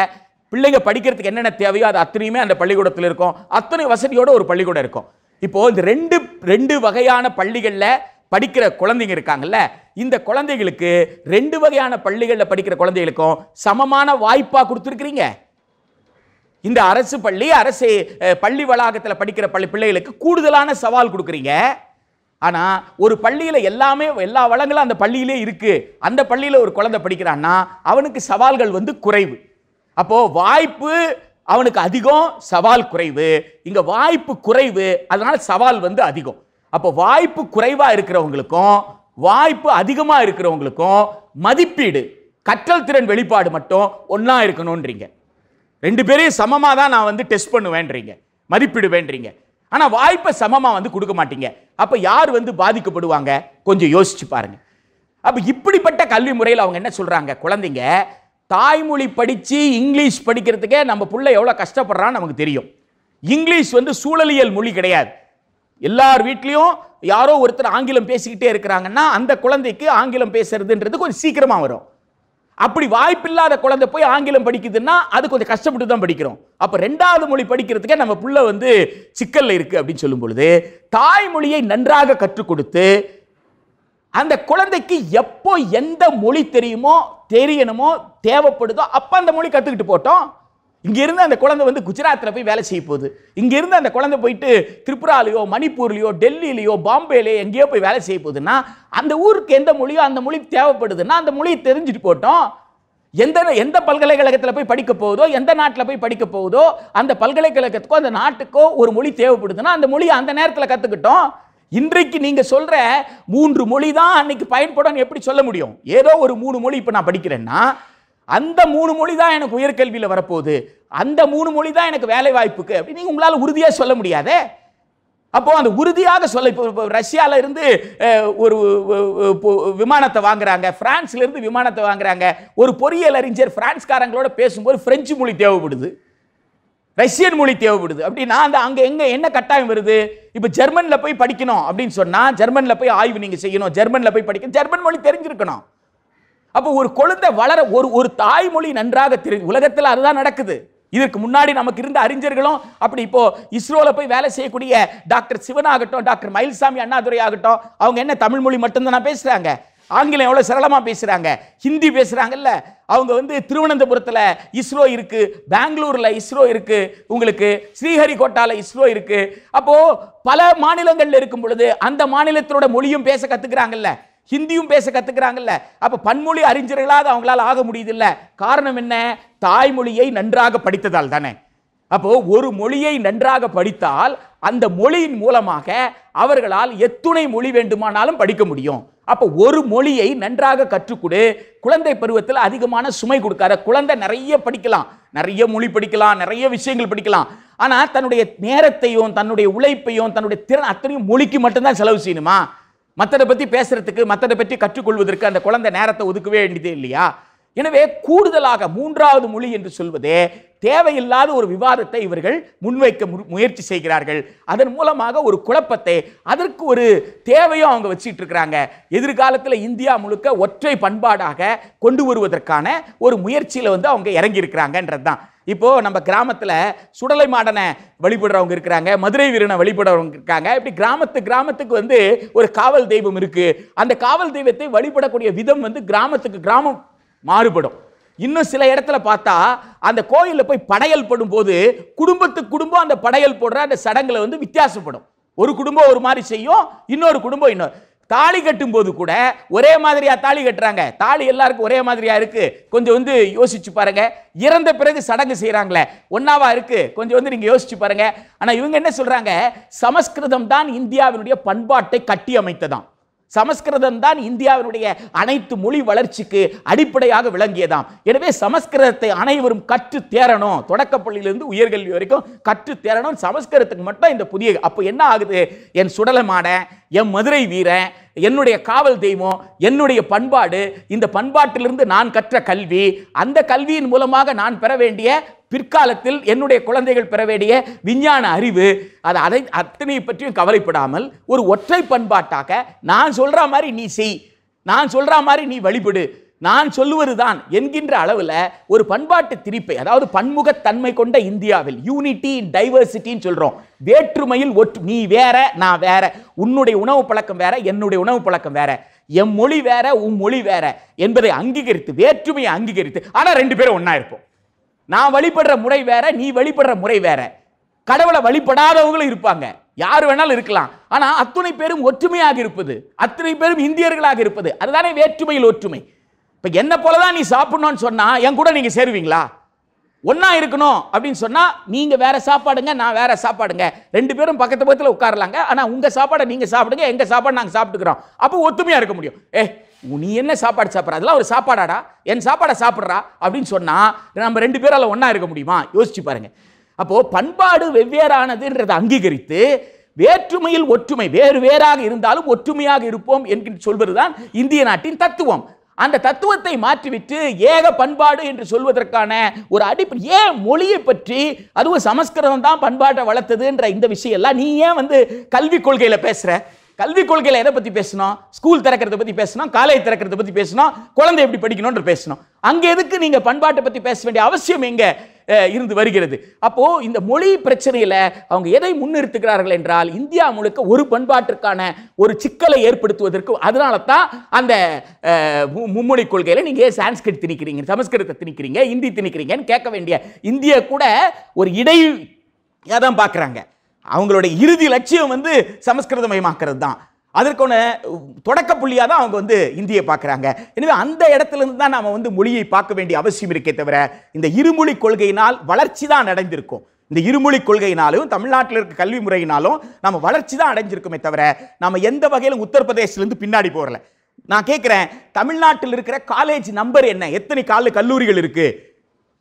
பிள்ளைங்க படிக்கிறதுக்கு என்னென்ன தேவையோ அது அத்தனையுமே அந்த பள்ளிக்கூடத்தில் இருக்கும் அத்தனை வசதியோடு ஒரு பள்ளிக்கூடம் இருக்கும் இப்போது இந்த ரெண்டு ரெண்டு வகையான பள்ளிகளில் படிக்கிற குழந்தைங்க இருக்காங்கல்ல இந்த குழந்தைகளுக்கு ரெண்டு வகையான பள்ளிகளில் படிக்கிற குழந்தைகளுக்கும் சமமான வாய்ப்பாக கொடுத்துருக்குறீங்க இந்த அரசு பள்ளி அரசு பள்ளி வளாகத்தில் படிக்கிற பள்ளி பிள்ளைகளுக்கு கூடுதலான சவால் கொடுக்குறீங்க ஆனால் ஒரு பள்ளியில் எல்லாமே எல்லா வளங்களும் அந்த பள்ளியிலே இருக்குது அந்த பள்ளியில் ஒரு குழந்தை படிக்கிறான்னா அவனுக்கு சவால்கள் வந்து குறைவு அப்போது வாய்ப்பு அவனுக்கு அதிகம் சவால் குறைவு இங்கே வாய்ப்பு குறைவு அதனால் சவால் வந்து அதிகம் அப்போ வாய்ப்பு குறைவாக இருக்கிறவங்களுக்கும் வாய்ப்பு அதிகமாக இருக்கிறவங்களுக்கும் மதிப்பீடு கற்றல் திறன் வெளிப்பாடு மட்டும் ஒன்றா இருக்கணுன்றீங்க ரெண்டு பேரையும் சமமாக தான் நான் வந்து டெஸ்ட் பண்ணுவேன்றீங்க மதிப்பீடு வேண்டீங்க ஆனால் வாய்ப்பை சமமாக வந்து கொடுக்க மாட்டீங்க அப்போ யார் வந்து பாதிக்கப்படுவாங்க கொஞ்சம் யோசிச்சு பாருங்கள் அப்போ இப்படிப்பட்ட கல்வி முறையில் அவங்க என்ன சொல்கிறாங்க குழந்தைங்க தாய்மொழி படித்து இங்கிலீஷ் படிக்கிறதுக்கே நம்ம பிள்ளை எவ்வளோ கஷ்டப்படுறான்னு நமக்கு தெரியும் இங்கிலீஷ் வந்து சூழலியல் மொழி கிடையாது எல்லார் வீட்லேயும் யாரோ ஒருத்தர் ஆங்கிலம் பேசிக்கிட்டே இருக்கிறாங்கன்னா அந்த குழந்தைக்கு ஆங்கிலம் பேசுறதுன்றது கொஞ்சம் சீக்கிரமாக வரும் அப்படி வாய்ப்பில்லாத குழந்தை போய் ஆங்கிலம் படிக்குதுன்னா அது கொஞ்சம் கஷ்டப்பட்டு தான் படிக்கிறோம் அப்போ ரெண்டாவது மொழி படிக்கிறதுக்கே நம்ம புள்ள வந்து சிக்கலில் இருக்குது அப்படின்னு சொல்லும் பொழுது தாய்மொழியை நன்றாக கற்றுக் கொடுத்து அந்த குழந்தைக்கு எப்போ எந்த மொழி தெரியுமோ தெரியணுமோ தேவைப்படுதோ அப்போ அந்த மொழி கற்றுக்கிட்டு போட்டோம் இங்கேருந்து அந்த குழந்தை வந்து குஜராத்தில் போய் வேலை செய்ய போகுது இங்கேருந்து அந்த குழந்தை போயிட்டு திரிபுராலேயோ மணிப்பூர்லேயோ டெல்லியிலையோ பாம்பேலையோ எங்கேயோ போய் வேலை செய்ய போகுதுன்னா அந்த ஊருக்கு எந்த மொழியோ அந்த மொழி தேவைப்படுதுன்னா அந்த மொழியை தெரிஞ்சுட்டு போட்டோம் எந்த எந்த பல்கலைக்கழகத்தில் போய் படிக்க போகுதோ எந்த நாட்டில் போய் படிக்க போகுதோ அந்த பல்கலைக்கழகத்துக்கோ அந்த நாட்டுக்கோ ஒரு மொழி தேவைப்படுதுன்னா அந்த மொழியை அந்த நேரத்தில் கற்றுக்கிட்டோம் இன்றைக்கு நீங்கள் சொல்கிற மூன்று மொழி தான் அன்னைக்கு பயன்படும் எப்படி சொல்ல முடியும் ஏதோ ஒரு மூணு மொழி இப்போ நான் படிக்கிறேன்னா அந்த மூணு மொழி தான் எனக்கு உயர்கல்வியில் வரப்போகுது அந்த மூணு மொழி தான் எனக்கு வேலை வாய்ப்புக்கு அப்படின்னு உங்களால் உறுதியாக சொல்ல முடியாதே அப்போ அந்த உறுதியாக சொல்ல இப்போ ரஷ்யால இருந்து ஒரு விமானத்தை வாங்குறாங்க பிரான்ஸ்ல இருந்து விமானத்தை வாங்குறாங்க ஒரு பொறியியல் அறிஞர் பிரான்ஸ்காரங்களோட பேசும்போது பிரெஞ்சு மொழி தேவைப்படுது ரஷ்யன் மொழி தேவைப்படுது அப்படின்னா அந்த அங்கே எங்கே என்ன கட்டாயம் வருது இப்போ ஜெர்மனில் போய் படிக்கணும் அப்படின்னு சொன்னால் ஜெர்மனில் போய் ஆய்வு நீங்கள் செய்யணும் ஜெர்மனில் போய் படிக்கணும் ஜெர்மன் மொழி தெரிஞ்சிருக்கணும் அப்போ ஒரு குழந்தை வளர ஒரு ஒரு தாய்மொழி நன்றாக தெரியும் உலகத்தில் அதுதான் நடக்குது இதற்கு முன்னாடி நமக்கு இருந்த அறிஞர்களும் அப்படி இப்போ இஸ்ரோவில் போய் வேலை செய்யக்கூடிய டாக்டர் சிவன் ஆகட்டும் டாக்டர் மயில்சாமி அண்ணாதுரை ஆகட்டும் அவங்க என்ன தமிழ் மொழி மட்டும்தான் பேசுகிறாங்க ஆங்கிலம் எவ்வளோ சரளமாக பேசுகிறாங்க ஹிந்தி பேசுகிறாங்கல்ல அவங்க வந்து திருவனந்தபுரத்தில் இஸ்ரோ இருக்குது பெங்களூரில் இஸ்ரோ இருக்குது உங்களுக்கு ஸ்ரீஹரிகோட்டாவில் இஸ்ரோ இருக்குது அப்போது பல மாநிலங்களில் இருக்கும் பொழுது அந்த மாநிலத்தினோட மொழியும் பேச கற்றுக்கிறாங்கல்ல ஹிந்தியும் பேச கற்றுக்குறாங்கல்ல அப்போ பன்மொழி அறிஞர்களாக அவங்களால் ஆக முடியுதில்ல காரணம் என்ன தாய்மொழியை நன்றாக படித்ததால் தானே அப்போ ஒரு மொழியை நன்றாக படித்தால் அந்த மொழியின் மூலமாக அவர்களால் எத்துணை மொழி வேண்டுமானாலும் படிக்க முடியும் அப்போ ஒரு மொழியை நன்றாக கற்றுக்கொடு குழந்தை பருவத்தில் அதிகமான சுமை கொடுக்காத குழந்தை நிறைய படிக்கலாம் நிறைய மொழி படிக்கலாம் நிறைய விஷயங்கள் படிக்கலாம் ஆனால் தன்னுடைய நேரத்தையும் தன்னுடைய உழைப்பையும் தன்னுடைய திறன் அத்தனையும் மொழிக்கு மட்டும்தான் செலவு செய்யணுமா மற்றதை பற்றி பேசுகிறதுக்கு மற்றதை பற்றி கற்றுக்கொள்வதற்கு அந்த குழந்தை நேரத்தை ஒதுக்கவே வேண்டியது இல்லையா எனவே கூடுதலாக மூன்றாவது மொழி என்று சொல்வது தேவையில்லாத ஒரு விவாதத்தை இவர்கள் முன்வைக்க முயற்சி செய்கிறார்கள் அதன் மூலமாக ஒரு குழப்பத்தை அதற்கு ஒரு தேவையும் அவங்க வச்சிட்டு இருக்கிறாங்க எதிர்காலத்தில் இந்தியா முழுக்க ஒற்றை பண்பாடாக கொண்டு வருவதற்கான ஒரு முயற்சியில் வந்து அவங்க இறங்கியிருக்கிறாங்கன்றது தான் இப்போது நம்ம கிராமத்தில் சுடலை மாடனை வழிபடுறவங்க இருக்கிறாங்க மதுரை வீரனை வழிபடுறவங்க இருக்காங்க இப்படி கிராமத்து கிராமத்துக்கு வந்து ஒரு காவல் தெய்வம் இருக்குது அந்த காவல் தெய்வத்தை வழிபடக்கூடிய விதம் வந்து கிராமத்துக்கு கிராமம் மாறுபடும் இன்னும் சில இடத்துல பார்த்தா அந்த கோயிலில் போய் படையல் போடும்போது குடும்பத்துக்கு குடும்பம் அந்த படையல் போடுற அந்த சடங்கில் வந்து வித்தியாசப்படும் ஒரு குடும்பம் ஒரு மாதிரி செய்யும் இன்னொரு குடும்பம் இன்னொரு தாலி கட்டும் போது கூட ஒரே மாதிரியா தாலி கட்டுறாங்க தாலி எல்லாருக்கும் ஒரே மாதிரியா இருக்கு கொஞ்சம் வந்து யோசிச்சு பாருங்க இறந்த பிறகு சடங்கு செய்யறாங்களே ஒன்னாவா இருக்கு கொஞ்சம் வந்து நீங்க யோசிச்சு பாருங்க ஆனா இவங்க என்ன சொல்றாங்க சமஸ்கிருதம் தான் இந்தியாவினுடைய பண்பாட்டை கட்டி அமைத்ததான் சமஸ்கிருதம் தான் இந்தியாவினுடைய அனைத்து மொழி வளர்ச்சிக்கு அடிப்படையாக விளங்கியதாம் எனவே சமஸ்கிருதத்தை அனைவரும் கற்று தேரணும் தொடக்கப்பள்ளியிலிருந்து உயர்கல்வி வரைக்கும் கற்று தேரணும் சமஸ்கிருதத்துக்கு மட்டும் இந்த புதிய அப்போ என்ன ஆகுது என் சுடலமான என் மதுரை வீரன் என்னுடைய காவல் தெய்வம் என்னுடைய பண்பாடு இந்த பண்பாட்டிலிருந்து நான் கற்ற கல்வி அந்த கல்வியின் மூலமாக நான் பெற வேண்டிய பிற்காலத்தில் என்னுடைய குழந்தைகள் பெற வேண்டிய விஞ்ஞான அறிவு அது அதை அத்தனை பற்றியும் கவலைப்படாமல் ஒரு ஒற்றை பண்பாட்டாக நான் சொல்கிற மாதிரி நீ செய் நான் சொல்கிற மாதிரி நீ வழிபடு நான் சொல்லுவது தான் என்கின்ற அளவில் ஒரு பண்பாட்டு திரிப்பை அதாவது பன்முகத்தன்மை கொண்ட இந்தியாவில் யூனிட்டி இன் டைவர்சிட்டின்னு சொல்கிறோம் வேற்றுமையில் ஒற்று நீ வேற நான் வேற உன்னுடைய உணவு பழக்கம் வேற என்னுடைய உணவு பழக்கம் வேற எம் மொழி வேற உன் மொழி வேற என்பதை அங்கீகரித்து வேற்றுமையை அங்கீகரித்து ஆனால் ரெண்டு பேரும் ஒன்றா இருப்போம் நான் வழிபடுற முறை வேற நீ வழிபடுற முறை வேற கடவுளை வழிபடாதவங்களும் இருப்பாங்க யார் வேணாலும் இருக்கலாம் ஆனால் அத்துணை பேரும் ஒற்றுமையாக இருப்பது அத்தனை பேரும் இந்தியர்களாக இருப்பது அதுதானே வேற்றுமையில் ஒற்றுமை இப்போ என்ன போல தான் நீ சாப்பிடணும்னு சொன்னால் என் கூட நீங்கள் சேருவீங்களா ஒன்றா இருக்கணும் அப்படின்னு சொன்னால் நீங்கள் வேறு சாப்பாடுங்க நான் வேறு சாப்பாடுங்க ரெண்டு பேரும் பக்கத்து பக்கத்தில் உட்காரலாங்க ஆனால் உங்கள் சாப்பாடை நீங்கள் சாப்பிடுங்க எங்கள் சாப்பாடு நாங்கள் சாப்பிட்டுக்கிறோம் அப்போ ஒற்றுமையாக இருக்க முடியும் ஏ நீ என்ன சாப்பாடு சாப்பிட்ற அதெல்லாம் ஒரு சாப்பாடாடா என் சாப்பாடை சாப்பிட்றா அப்படின்னு சொன்னால் நம்ம ரெண்டு பேரால் ஒன்றா இருக்க முடியுமா யோசிச்சு பாருங்கள் அப்போது பண்பாடு வெவ்வேறானதுன்றதை அங்கீகரித்து வேற்றுமையில் ஒற்றுமை வேறு வேறாக இருந்தாலும் ஒற்றுமையாக இருப்போம் என்கின்ற சொல்வதுதான் இந்திய நாட்டின் தத்துவம் அந்த தத்துவத்தை மாற்றிவிட்டு ஏக பண்பாடு என்று சொல்வதற்கான ஒரு அடிப்படை ஏன் மொழியை பற்றி அதுவும் சமஸ்கிருதம் தான் பண்பாட்டை வளர்த்ததுன்ற இந்த விஷயம் எல்லாம் நீ ஏன் வந்து கல்விக் கொள்கையில் பேசுகிற கல்விக் கொள்கையில் எதை பற்றி பேசணும் ஸ்கூல் திறக்கிறத பற்றி பேசணும் காலேஜ் திறக்கிறத பற்றி பேசணும் குழந்தை எப்படி படிக்கணும்னு பேசணும் அங்கே எதுக்கு நீங்கள் பண்பாட்டை பற்றி பேச வேண்டிய அவசியம் எங்கே இருந்து வருகிறது அப்போ இந்த மொழி பிரச்சனையில அவங்க எதை முன்னிறுத்துகிறார்கள் என்றால் இந்தியா முழுக்க ஒரு பண்பாட்டிற்கான ஒரு சிக்கலை ஏற்படுத்துவதற்கு அதனால தான் அந்த மும்மொழி கொள்கையில நீங்க சான்ஸ்கிரிட் திணிக்கிறீங்க சமஸ்கிருதத்தை திணிக்கிறீங்க இந்தி திணிக்கிறீங்கன்னு கேட்க வேண்டிய இந்திய கூட ஒரு இடை தான் பார்க்குறாங்க அவங்களுடைய இறுதி லட்சியம் வந்து சமஸ்கிருதமயமாக்குறது தான் அதற்கான தொடக்க புள்ளியாக தான் அவங்க வந்து இந்தியை பார்க்குறாங்க எனவே அந்த இடத்துலேருந்து தான் நாம் வந்து மொழியை பார்க்க வேண்டிய அவசியம் இருக்கே தவிர இந்த இருமொழி கொள்கையினால் வளர்ச்சி தான் அடைந்திருக்கும் இந்த இருமொழி கொள்கையினாலும் தமிழ்நாட்டில் இருக்க கல்வி முறையினாலும் நம்ம வளர்ச்சி தான் அடைஞ்சிருக்குமே தவிர நம்ம எந்த வகையிலும் உத்தரப்பிரதேசிலேருந்து பின்னாடி போகல நான் கேட்குறேன் தமிழ்நாட்டில் இருக்கிற காலேஜ் நம்பர் என்ன எத்தனை கால கல்லூரிகள் இருக்குது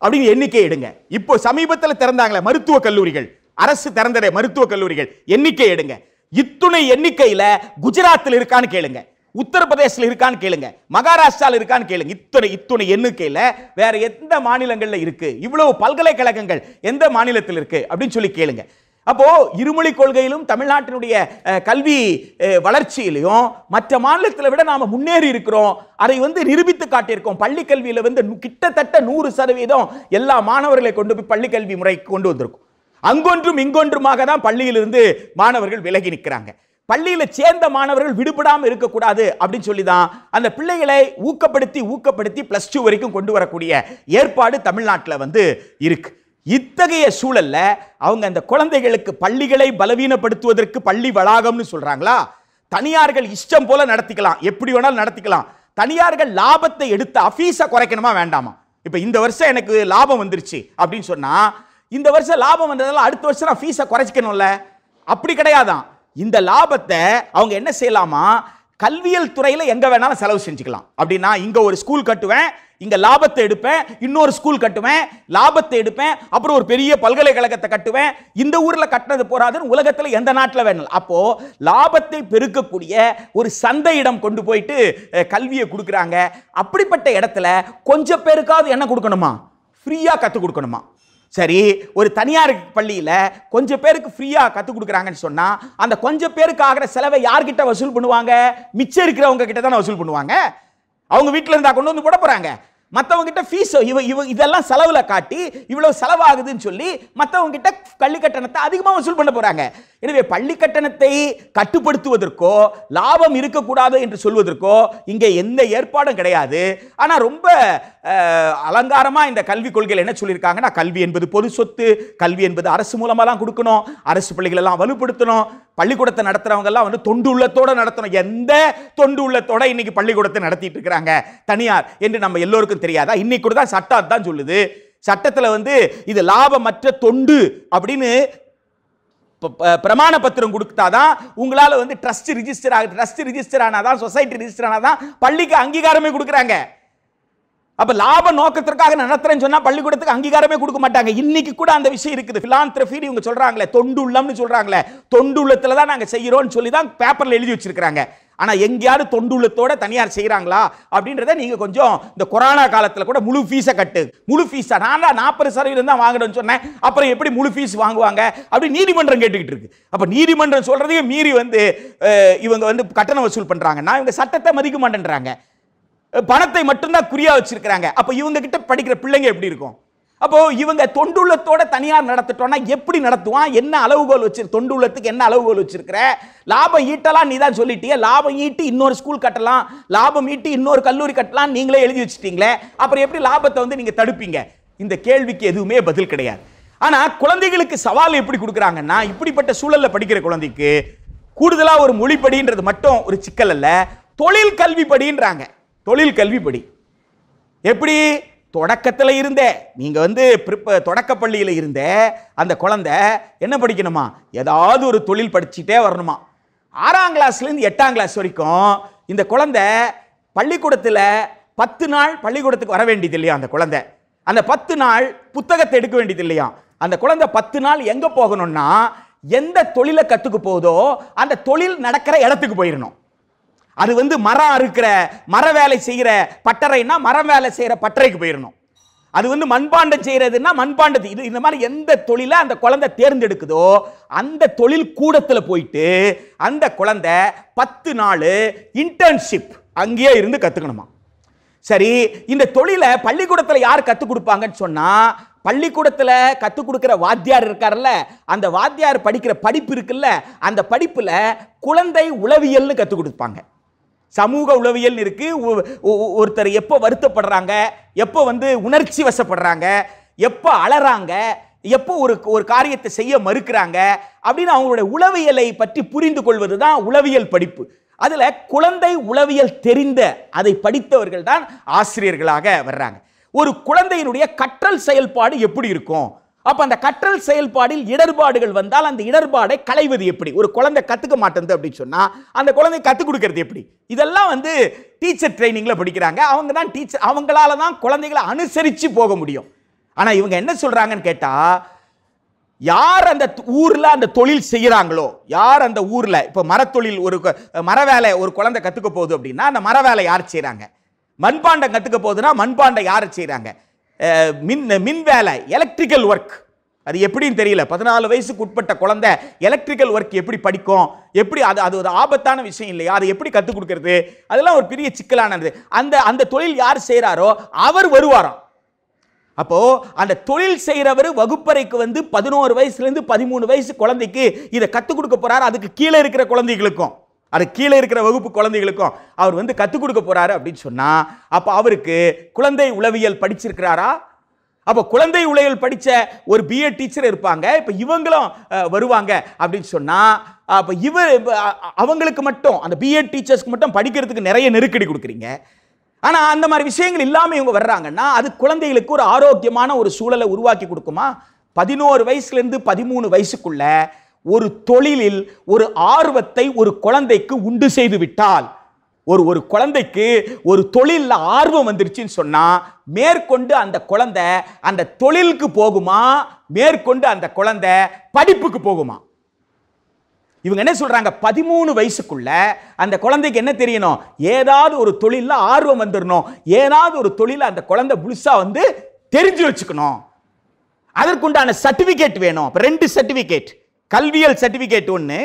அப்படின்னு எண்ணிக்கை எடுங்க இப்போ சமீபத்தில் திறந்தாங்களே மருத்துவ கல்லூரிகள் அரசு திறந்த மருத்துவக் கல்லூரிகள் எண்ணிக்கை எடுங்க இத்துணை எண்ணிக்கையில் குஜராத்தில் இருக்கான்னு கேளுங்க உத்தரப்பிரதேசில் இருக்கான்னு கேளுங்க மகாராஷ்டிராவில் இருக்கான்னு கேளுங்க இத்தனை இத்துணை எண்ணிக்கையில் வேற எந்த மாநிலங்களில் இருக்கு இவ்வளவு பல்கலைக்கழகங்கள் எந்த மாநிலத்தில் இருக்கு அப்படின்னு சொல்லி கேளுங்க அப்போ இருமொழி கொள்கையிலும் தமிழ்நாட்டினுடைய கல்வி வளர்ச்சியிலையும் மற்ற மாநிலத்தில் விட நாம் முன்னேறி இருக்கிறோம் அதை வந்து நிரூபித்து காட்டியிருக்கோம் பள்ளி கல்வியில் வந்து கிட்டத்தட்ட நூறு சதவீதம் எல்லா மாணவர்களை கொண்டு போய் பள்ளி கல்வி முறைக்கு கொண்டு வந்திருக்கும் அங்கொன்றும் இங்கொன்றுமாக தான் பள்ளியிலிருந்து மாணவர்கள் விலகி நிற்கிறாங்க பள்ளியில் சேர்ந்த மாணவர்கள் விடுபடாமல் இருக்கக்கூடாது அப்படின்னு சொல்லி தான் அந்த பிள்ளைகளை ஊக்கப்படுத்தி ஊக்கப்படுத்தி ப்ளஸ் டூ வரைக்கும் கொண்டு வரக்கூடிய ஏற்பாடு தமிழ்நாட்டில் வந்து இருக்கு இத்தகைய சூழல்ல அவங்க அந்த குழந்தைகளுக்கு பள்ளிகளை பலவீனப்படுத்துவதற்கு பள்ளி வளாகம்னு சொல்றாங்களா தனியார்கள் இஷ்டம் போல நடத்திக்கலாம் எப்படி வேணாலும் நடத்திக்கலாம் தனியார்கள் லாபத்தை எடுத்து அஃபீஸை குறைக்கணுமா வேண்டாமா இப்போ இந்த வருஷம் எனக்கு லாபம் வந்துருச்சு அப்படின்னு சொன்னால் இந்த வருஷம் லாபம் வந்ததால அடுத்த வருஷம் நான் ஃபீஸை குறைச்சிக்கணும்ல அப்படி கிடையாதான் இந்த லாபத்தை அவங்க என்ன செய்யலாமா கல்வியல் துறையில் எங்கே வேணாலும் செலவு செஞ்சுக்கலாம் அப்படின்னா இங்கே ஒரு ஸ்கூல் கட்டுவேன் இங்கே லாபத்தை எடுப்பேன் இன்னொரு ஸ்கூல் கட்டுவேன் லாபத்தை எடுப்பேன் அப்புறம் ஒரு பெரிய பல்கலைக்கழகத்தை கட்டுவேன் இந்த ஊரில் கட்டினது போகாதுன்னு உலகத்தில் எந்த நாட்டில் வேணும் அப்போது லாபத்தை பெருக்கக்கூடிய ஒரு சந்தையிடம் கொண்டு போயிட்டு கல்வியை கொடுக்குறாங்க அப்படிப்பட்ட இடத்துல கொஞ்சம் பேருக்காவது என்ன கொடுக்கணுமா ஃப்ரீயாக கற்றுக் கொடுக்கணுமா சரி ஒரு தனியார் பள்ளியில் கொஞ்சம் பேருக்கு ஃப்ரீயாக கற்றுக் கொடுக்குறாங்கன்னு சொன்னால் அந்த கொஞ்சம் பேருக்கு ஆகிற செலவை யார்கிட்ட வசூல் பண்ணுவாங்க மிச்சம் இருக்கிறவங்க கிட்ட தானே வசூல் பண்ணுவாங்க அவங்க வீட்டில் இருந்தால் கொண்டு வந்து போட போகிறாங்க மற்றவங்கிட்ட ஃபீஸோ இவ இவ இதெல்லாம் செலவில் காட்டி இவ்வளோ செலவாகுதுன்னு சொல்லி மற்றவங்கிட்ட கல்வி கட்டணத்தை அதிகமாக வசூல் பண்ண போகிறாங்க எனவே பள்ளி கட்டணத்தை கட்டுப்படுத்துவதற்கோ லாபம் இருக்கக்கூடாது என்று சொல்வதற்கோ இங்கே எந்த ஏற்பாடும் கிடையாது ஆனால் ரொம்ப அலங்காரமாக இந்த கல்விக் கொள்கையில் என்ன சொல்லியிருக்காங்கன்னா கல்வி என்பது பொது சொத்து கல்வி என்பது அரசு மூலமாக தான் கொடுக்கணும் அரசு பள்ளிகளெல்லாம் வலுப்படுத்தணும் பள்ளிக்கூடத்தை நடத்துகிறவங்கெல்லாம் வந்து தொண்டு உள்ளத்தோடு நடத்தணும் எந்த தொண்டு உள்ளத்தோட இன்னைக்கு பள்ளிக்கூடத்தை நடத்திட்டு இருக்கிறாங்க தனியார் என்று நம்ம எல்லோருக்கும் தெரியாதா இன்னைக்கு கூட தான் சட்டம் தான் சொல்லுது சட்டத்தில் வந்து இது லாபமற்ற தொண்டு அப்படின்னு பிரமாண பத்திரம் கொடுத்தாதான் உங்களால் வந்து ட்ரஸ்ட் ரிஜிஸ்டர் ஆக ட்ரஸ்ட் ரிஜிஸ்டர் ஆனால் தான் சொசைட்டி ரிஜிஸ்டர் ஆனால் தான் பள்ளிக்கு அங்கீகாரமே கொடுக்குறாங்க அப்ப லாப நோக்கத்திற்காக நடத்துறேன்னு சொன்னா பள்ளிக்கூடத்துக்கு அங்கீகாரமே கொடுக்க மாட்டாங்க இன்னைக்கு கூட அந்த விஷயம் இருக்குது பிலாந்திரபி இவங்க சொல்றாங்களே தொண்டுள்ளம்னு சொல்றாங்களே தொண்டுள்ளத்துல தான் நாங்க செய்யறோம்னு சொல்லி தான் பேப்பர்ல எழுதி வச்சிருக்கிறாங்க ஆனால் எங்கேயாவது உள்ளத்தோட தனியார் செய்கிறாங்களா அப்படின்றத நீங்கள் கொஞ்சம் இந்த கொரோனா காலத்தில் கூட முழு ஃபீஸை கட்டு முழு ஃபீஸாக நான் நாற்பது சதவீதம் தான் வாங்கணும்னு சொன்னேன் அப்புறம் எப்படி முழு ஃபீஸ் வாங்குவாங்க அப்படி நீதிமன்றம் கேட்டுக்கிட்டு இருக்கு அப்போ நீதிமன்றம் சொல்கிறதையும் மீறி வந்து இவங்க வந்து கட்டணம் வசூல் நான் இவங்க சட்டத்தை மதிக்க மாட்டேன்றாங்க பணத்தை மட்டும்தான் குறியா வச்சிருக்கிறாங்க அப்போ இவங்க கிட்ட படிக்கிற பிள்ளைங்க எப்படி இருக்கும் அப்போ இவங்க தொண்டுள்ளத்தோட தனியார் நடத்திட்டோம்னா எப்படி நடத்துவான் என்ன அளவுகோல் வச்சு தொண்டுள்ளத்துக்கு என்ன அளவுகோல் வச்சிருக்கிற லாபம் ஈட்டலாம் நீ தான் சொல்லிட்டீங்க லாபம் ஈட்டி இன்னொரு ஸ்கூல் கட்டலாம் லாபம் ஈட்டி இன்னொரு கல்லூரி கட்டலாம் நீங்களே எழுதி வச்சுட்டீங்களே அப்புறம் எப்படி லாபத்தை வந்து நீங்கள் தடுப்பீங்க இந்த கேள்விக்கு எதுவுமே பதில் கிடையாது ஆனால் குழந்தைகளுக்கு சவால் எப்படி கொடுக்குறாங்கன்னா இப்படிப்பட்ட சூழலில் படிக்கிற குழந்தைக்கு கூடுதலாக ஒரு மொழிப்படின்றது மட்டும் ஒரு சிக்கல் அல்ல தொழில் கல்வி படின்றாங்க தொழில் கல்விப்படி எப்படி தொடக்கத்தில் இருந்தே நீங்கள் வந்து பிற்ப தொடக்க பள்ளியில் இருந்த அந்த குழந்த என்ன படிக்கணுமா ஏதாவது ஒரு தொழில் படிச்சுட்டே வரணுமா ஆறாம் கிளாஸ்லேருந்து எட்டாம் கிளாஸ் வரைக்கும் இந்த குழந்த பள்ளிக்கூடத்தில் பத்து நாள் பள்ளிக்கூடத்துக்கு வர வேண்டியது இல்லையா அந்த குழந்த அந்த பத்து நாள் புத்தகத்தை எடுக்க வேண்டியது இல்லையா அந்த குழந்தை பத்து நாள் எங்கே போகணும்னா எந்த தொழிலை கற்றுக்க போதோ அந்த தொழில் நடக்கிற இடத்துக்கு போயிடணும் அது வந்து மரம் அறுக்கிற மர வேலை செய்கிற பட்டறைன்னா மரம் வேலை செய்கிற பட்டறைக்கு போயிடணும் அது வந்து மண்பாண்டம் செய்கிறதுன்னா மண்பாண்டத்து இது இந்த மாதிரி எந்த தொழிலை அந்த குழந்தை தேர்ந்தெடுக்குதோ அந்த தொழில் கூடத்தில் போயிட்டு அந்த குழந்தை பத்து நாள் இன்டர்ன்ஷிப் அங்கேயே இருந்து கற்றுக்கணுமா சரி இந்த தொழிலை பள்ளிக்கூடத்தில் யார் கற்றுக் கொடுப்பாங்கன்னு சொன்னால் பள்ளிக்கூடத்தில் கற்றுக் கொடுக்குற வாத்தியார் இருக்கார்ல அந்த வாத்தியார் படிக்கிற படிப்பு இருக்குல்ல அந்த படிப்பில் குழந்தை உளவியல்னு கற்றுக் கொடுப்பாங்க சமூக உளவியல் இருக்கு ஒருத்தர் எப்போ வருத்தப்படுறாங்க எப்போ வந்து உணர்ச்சி வசப்படுறாங்க எப்போ அலறாங்க எப்போ ஒரு ஒரு காரியத்தை செய்ய மறுக்கிறாங்க அப்படின்னு அவங்களுடைய உளவியலை பற்றி புரிந்து கொள்வது தான் உளவியல் படிப்பு அதில் குழந்தை உளவியல் தெரிந்த அதை படித்தவர்கள் தான் ஆசிரியர்களாக வர்றாங்க ஒரு குழந்தையினுடைய கற்றல் செயல்பாடு எப்படி இருக்கும் அப்ப அந்த கற்றல் செயல்பாடில் இடர்பாடுகள் வந்தால் அந்த இடர்பாடை களைவது எப்படி ஒரு குழந்தை கத்துக்க மாட்டேங்குது அப்படின்னு சொன்னா அந்த குழந்தை கத்துக் கொடுக்கறது எப்படி இதெல்லாம் வந்து டீச்சர் ட்ரைனிங்ல படிக்கிறாங்க அவங்க தான் டீச்சர் அவங்களால தான் குழந்தைகளை அனுசரித்து போக முடியும் ஆனால் இவங்க என்ன சொல்கிறாங்கன்னு கேட்டால் யார் அந்த ஊரில் அந்த தொழில் செய்கிறாங்களோ யார் அந்த ஊரில் இப்போ மரத்தொழில் ஒரு மர வேலை ஒரு குழந்தை கற்றுக்க போகுது அப்படின்னா அந்த மர வேலை யார் செய்கிறாங்க மண்பாண்டம் கற்றுக்க போகுதுன்னா மண்பாண்டம் யார் செய்கிறாங்க மின் மின் வேலை எலக்ட்ரிக்கல் ஒர்க் அது எப்படின்னு தெரியல பதினாலு வயசுக்கு உட்பட்ட குழந்தை எலக்ட்ரிக்கல் ஒர்க் எப்படி படிக்கும் எப்படி அது அது ஒரு ஆபத்தான விஷயம் இல்லையா அதை எப்படி கற்றுக் கொடுக்கறது அதெல்லாம் ஒரு பெரிய சிக்கலானது அந்த அந்த தொழில் யார் செய்கிறாரோ அவர் வருவாராம் அப்போது அந்த தொழில் செய்கிறவர் வகுப்பறைக்கு வந்து பதினோரு வயசுலேருந்து பதிமூணு வயசு குழந்தைக்கு இதை கற்றுக் கொடுக்க போகிறார் அதுக்கு கீழே இருக்கிற குழந்தைகளுக்கும் அது கீழே இருக்கிற வகுப்பு குழந்தைகளுக்கும் அவர் வந்து கற்றுக் கொடுக்க போகிறாரு அப்படின்னு சொன்னால் அப்போ அவருக்கு குழந்தை உளவியல் படிச்சிருக்கிறாரா அப்போ குழந்தை உளவியல் படித்த ஒரு பிஎட் டீச்சர் இருப்பாங்க இப்போ இவங்களும் வருவாங்க அப்படின்னு சொன்னால் அப்போ இவர் அவங்களுக்கு மட்டும் அந்த பிஎட் டீச்சர்ஸ்க்கு மட்டும் படிக்கிறதுக்கு நிறைய நெருக்கடி கொடுக்குறீங்க ஆனால் அந்த மாதிரி விஷயங்கள் இல்லாமல் இவங்க வர்றாங்கன்னா அது குழந்தைகளுக்கு ஒரு ஆரோக்கியமான ஒரு சூழலை உருவாக்கி கொடுக்குமா பதினோரு வயசுலேருந்து பதிமூணு வயசுக்குள்ளே ஒரு தொழிலில் ஒரு ஆர்வத்தை ஒரு குழந்தைக்கு உண்டு செய்து விட்டால் ஒரு ஒரு குழந்தைக்கு ஒரு தொழிலில் ஆர்வம் வந்துருச்சுன்னு சொன்னால் மேற்கொண்டு அந்த குழந்தை அந்த தொழிலுக்கு போகுமா மேற்கொண்டு அந்த குழந்தை படிப்புக்கு போகுமா இவங்க என்ன சொல்கிறாங்க பதிமூணு வயசுக்குள்ள அந்த குழந்தைக்கு என்ன தெரியணும் ஏதாவது ஒரு தொழிலில் ஆர்வம் வந்துடணும் ஏதாவது ஒரு தொழில் அந்த குழந்தை புதுசாக வந்து தெரிஞ்சு வச்சுக்கணும் அதற்குண்டான சர்டிஃபிகேட் வேணும் ரெண்டு சர்டிஃபிகேட் கல்வியல் சர்டிஃபிகேட் ஒன்று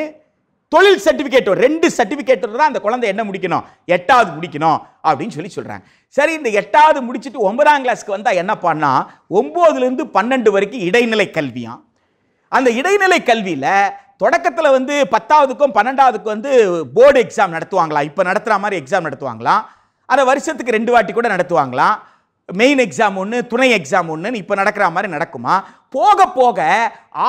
தொழில் சர்டிஃபிகேட் ரெண்டு சர்டிஃபிகேட் தான் அந்த குழந்தை என்ன முடிக்கணும் எட்டாவது முடிக்கணும் அப்படின்னு சொல்லி சொல்கிறாங்க சரி இந்த எட்டாவது முடிச்சுட்டு ஒன்பதாம் கிளாஸ்க்கு வந்தால் என்ன பண்ணால் ஒம்போதுலேருந்து பன்னெண்டு வரைக்கும் இடைநிலை கல்வியாம் அந்த இடைநிலை கல்வியில் தொடக்கத்தில் வந்து பத்தாவதுக்கும் பன்னெண்டாவதுக்கும் வந்து போர்டு எக்ஸாம் நடத்துவாங்களாம் இப்போ நடத்துகிற மாதிரி எக்ஸாம் நடத்துவாங்களாம் அதை வருஷத்துக்கு ரெண்டு வாட்டி கூட நடத்துவாங்களாம் மெயின் எக்ஸாம் ஒன்று துணை எக்ஸாம் ஒன்றுன்னு இப்போ நடக்கிற மாதிரி நடக்குமா போக போக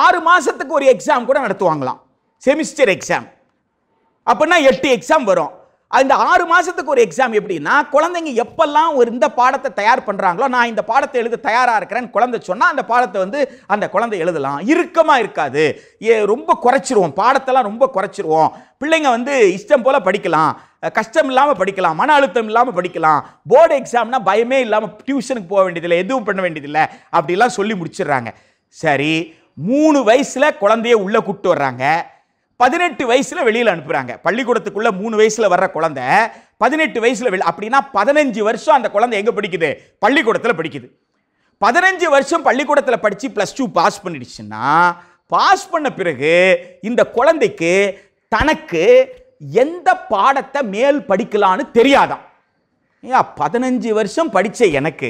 ஆறு மாதத்துக்கு ஒரு எக்ஸாம் கூட நடத்துவாங்களாம் செமிஸ்டர் எக்ஸாம் அப்படின்னா எட்டு எக்ஸாம் வரும் அந்த ஆறு மாதத்துக்கு ஒரு எக்ஸாம் எப்படின்னா குழந்தைங்க எப்பெல்லாம் ஒரு இந்த பாடத்தை தயார் பண்ணுறாங்களோ நான் இந்த பாடத்தை எழுத தயாராக இருக்கிறேன்னு குழந்தை சொன்னால் அந்த பாடத்தை வந்து அந்த குழந்தை எழுதலாம் இறுக்கமாக இருக்காது ஏ ரொம்ப குறைச்சிருவோம் பாடத்தெல்லாம் ரொம்ப குறைச்சிருவோம் பிள்ளைங்க வந்து இஷ்டம் போல் படிக்கலாம் கஷ்டம் இல்லாமல் படிக்கலாம் மன அழுத்தம் இல்லாமல் படிக்கலாம் போர்டு எக்ஸாம்னா பயமே இல்லாமல் டியூஷனுக்கு போக வேண்டியதில்லை எதுவும் பண்ண வேண்டியதில்லை அப்படிலாம் சொல்லி முடிச்சிடுறாங்க சரி மூணு வயசில் குழந்தைய உள்ளே கூப்பிட்டு வர்றாங்க பதினெட்டு வயசில் வெளியில் அனுப்புகிறாங்க பள்ளிக்கூடத்துக்குள்ளே மூணு வயசில் வர்ற குழந்த பதினெட்டு வயசில் வெளி அப்படின்னா பதினஞ்சு வருஷம் அந்த குழந்தை எங்கே படிக்குது பள்ளிக்கூடத்தில் படிக்குது பதினஞ்சு வருஷம் பள்ளிக்கூடத்தில் படித்து ப்ளஸ் டூ பாஸ் பண்ணிடுச்சுன்னா பாஸ் பண்ண பிறகு இந்த குழந்தைக்கு தனக்கு எந்த பாடத்தை மேல் படிக்கலான்னு தெரியாதான் ஏன் பதினஞ்சு வருஷம் படித்த எனக்கு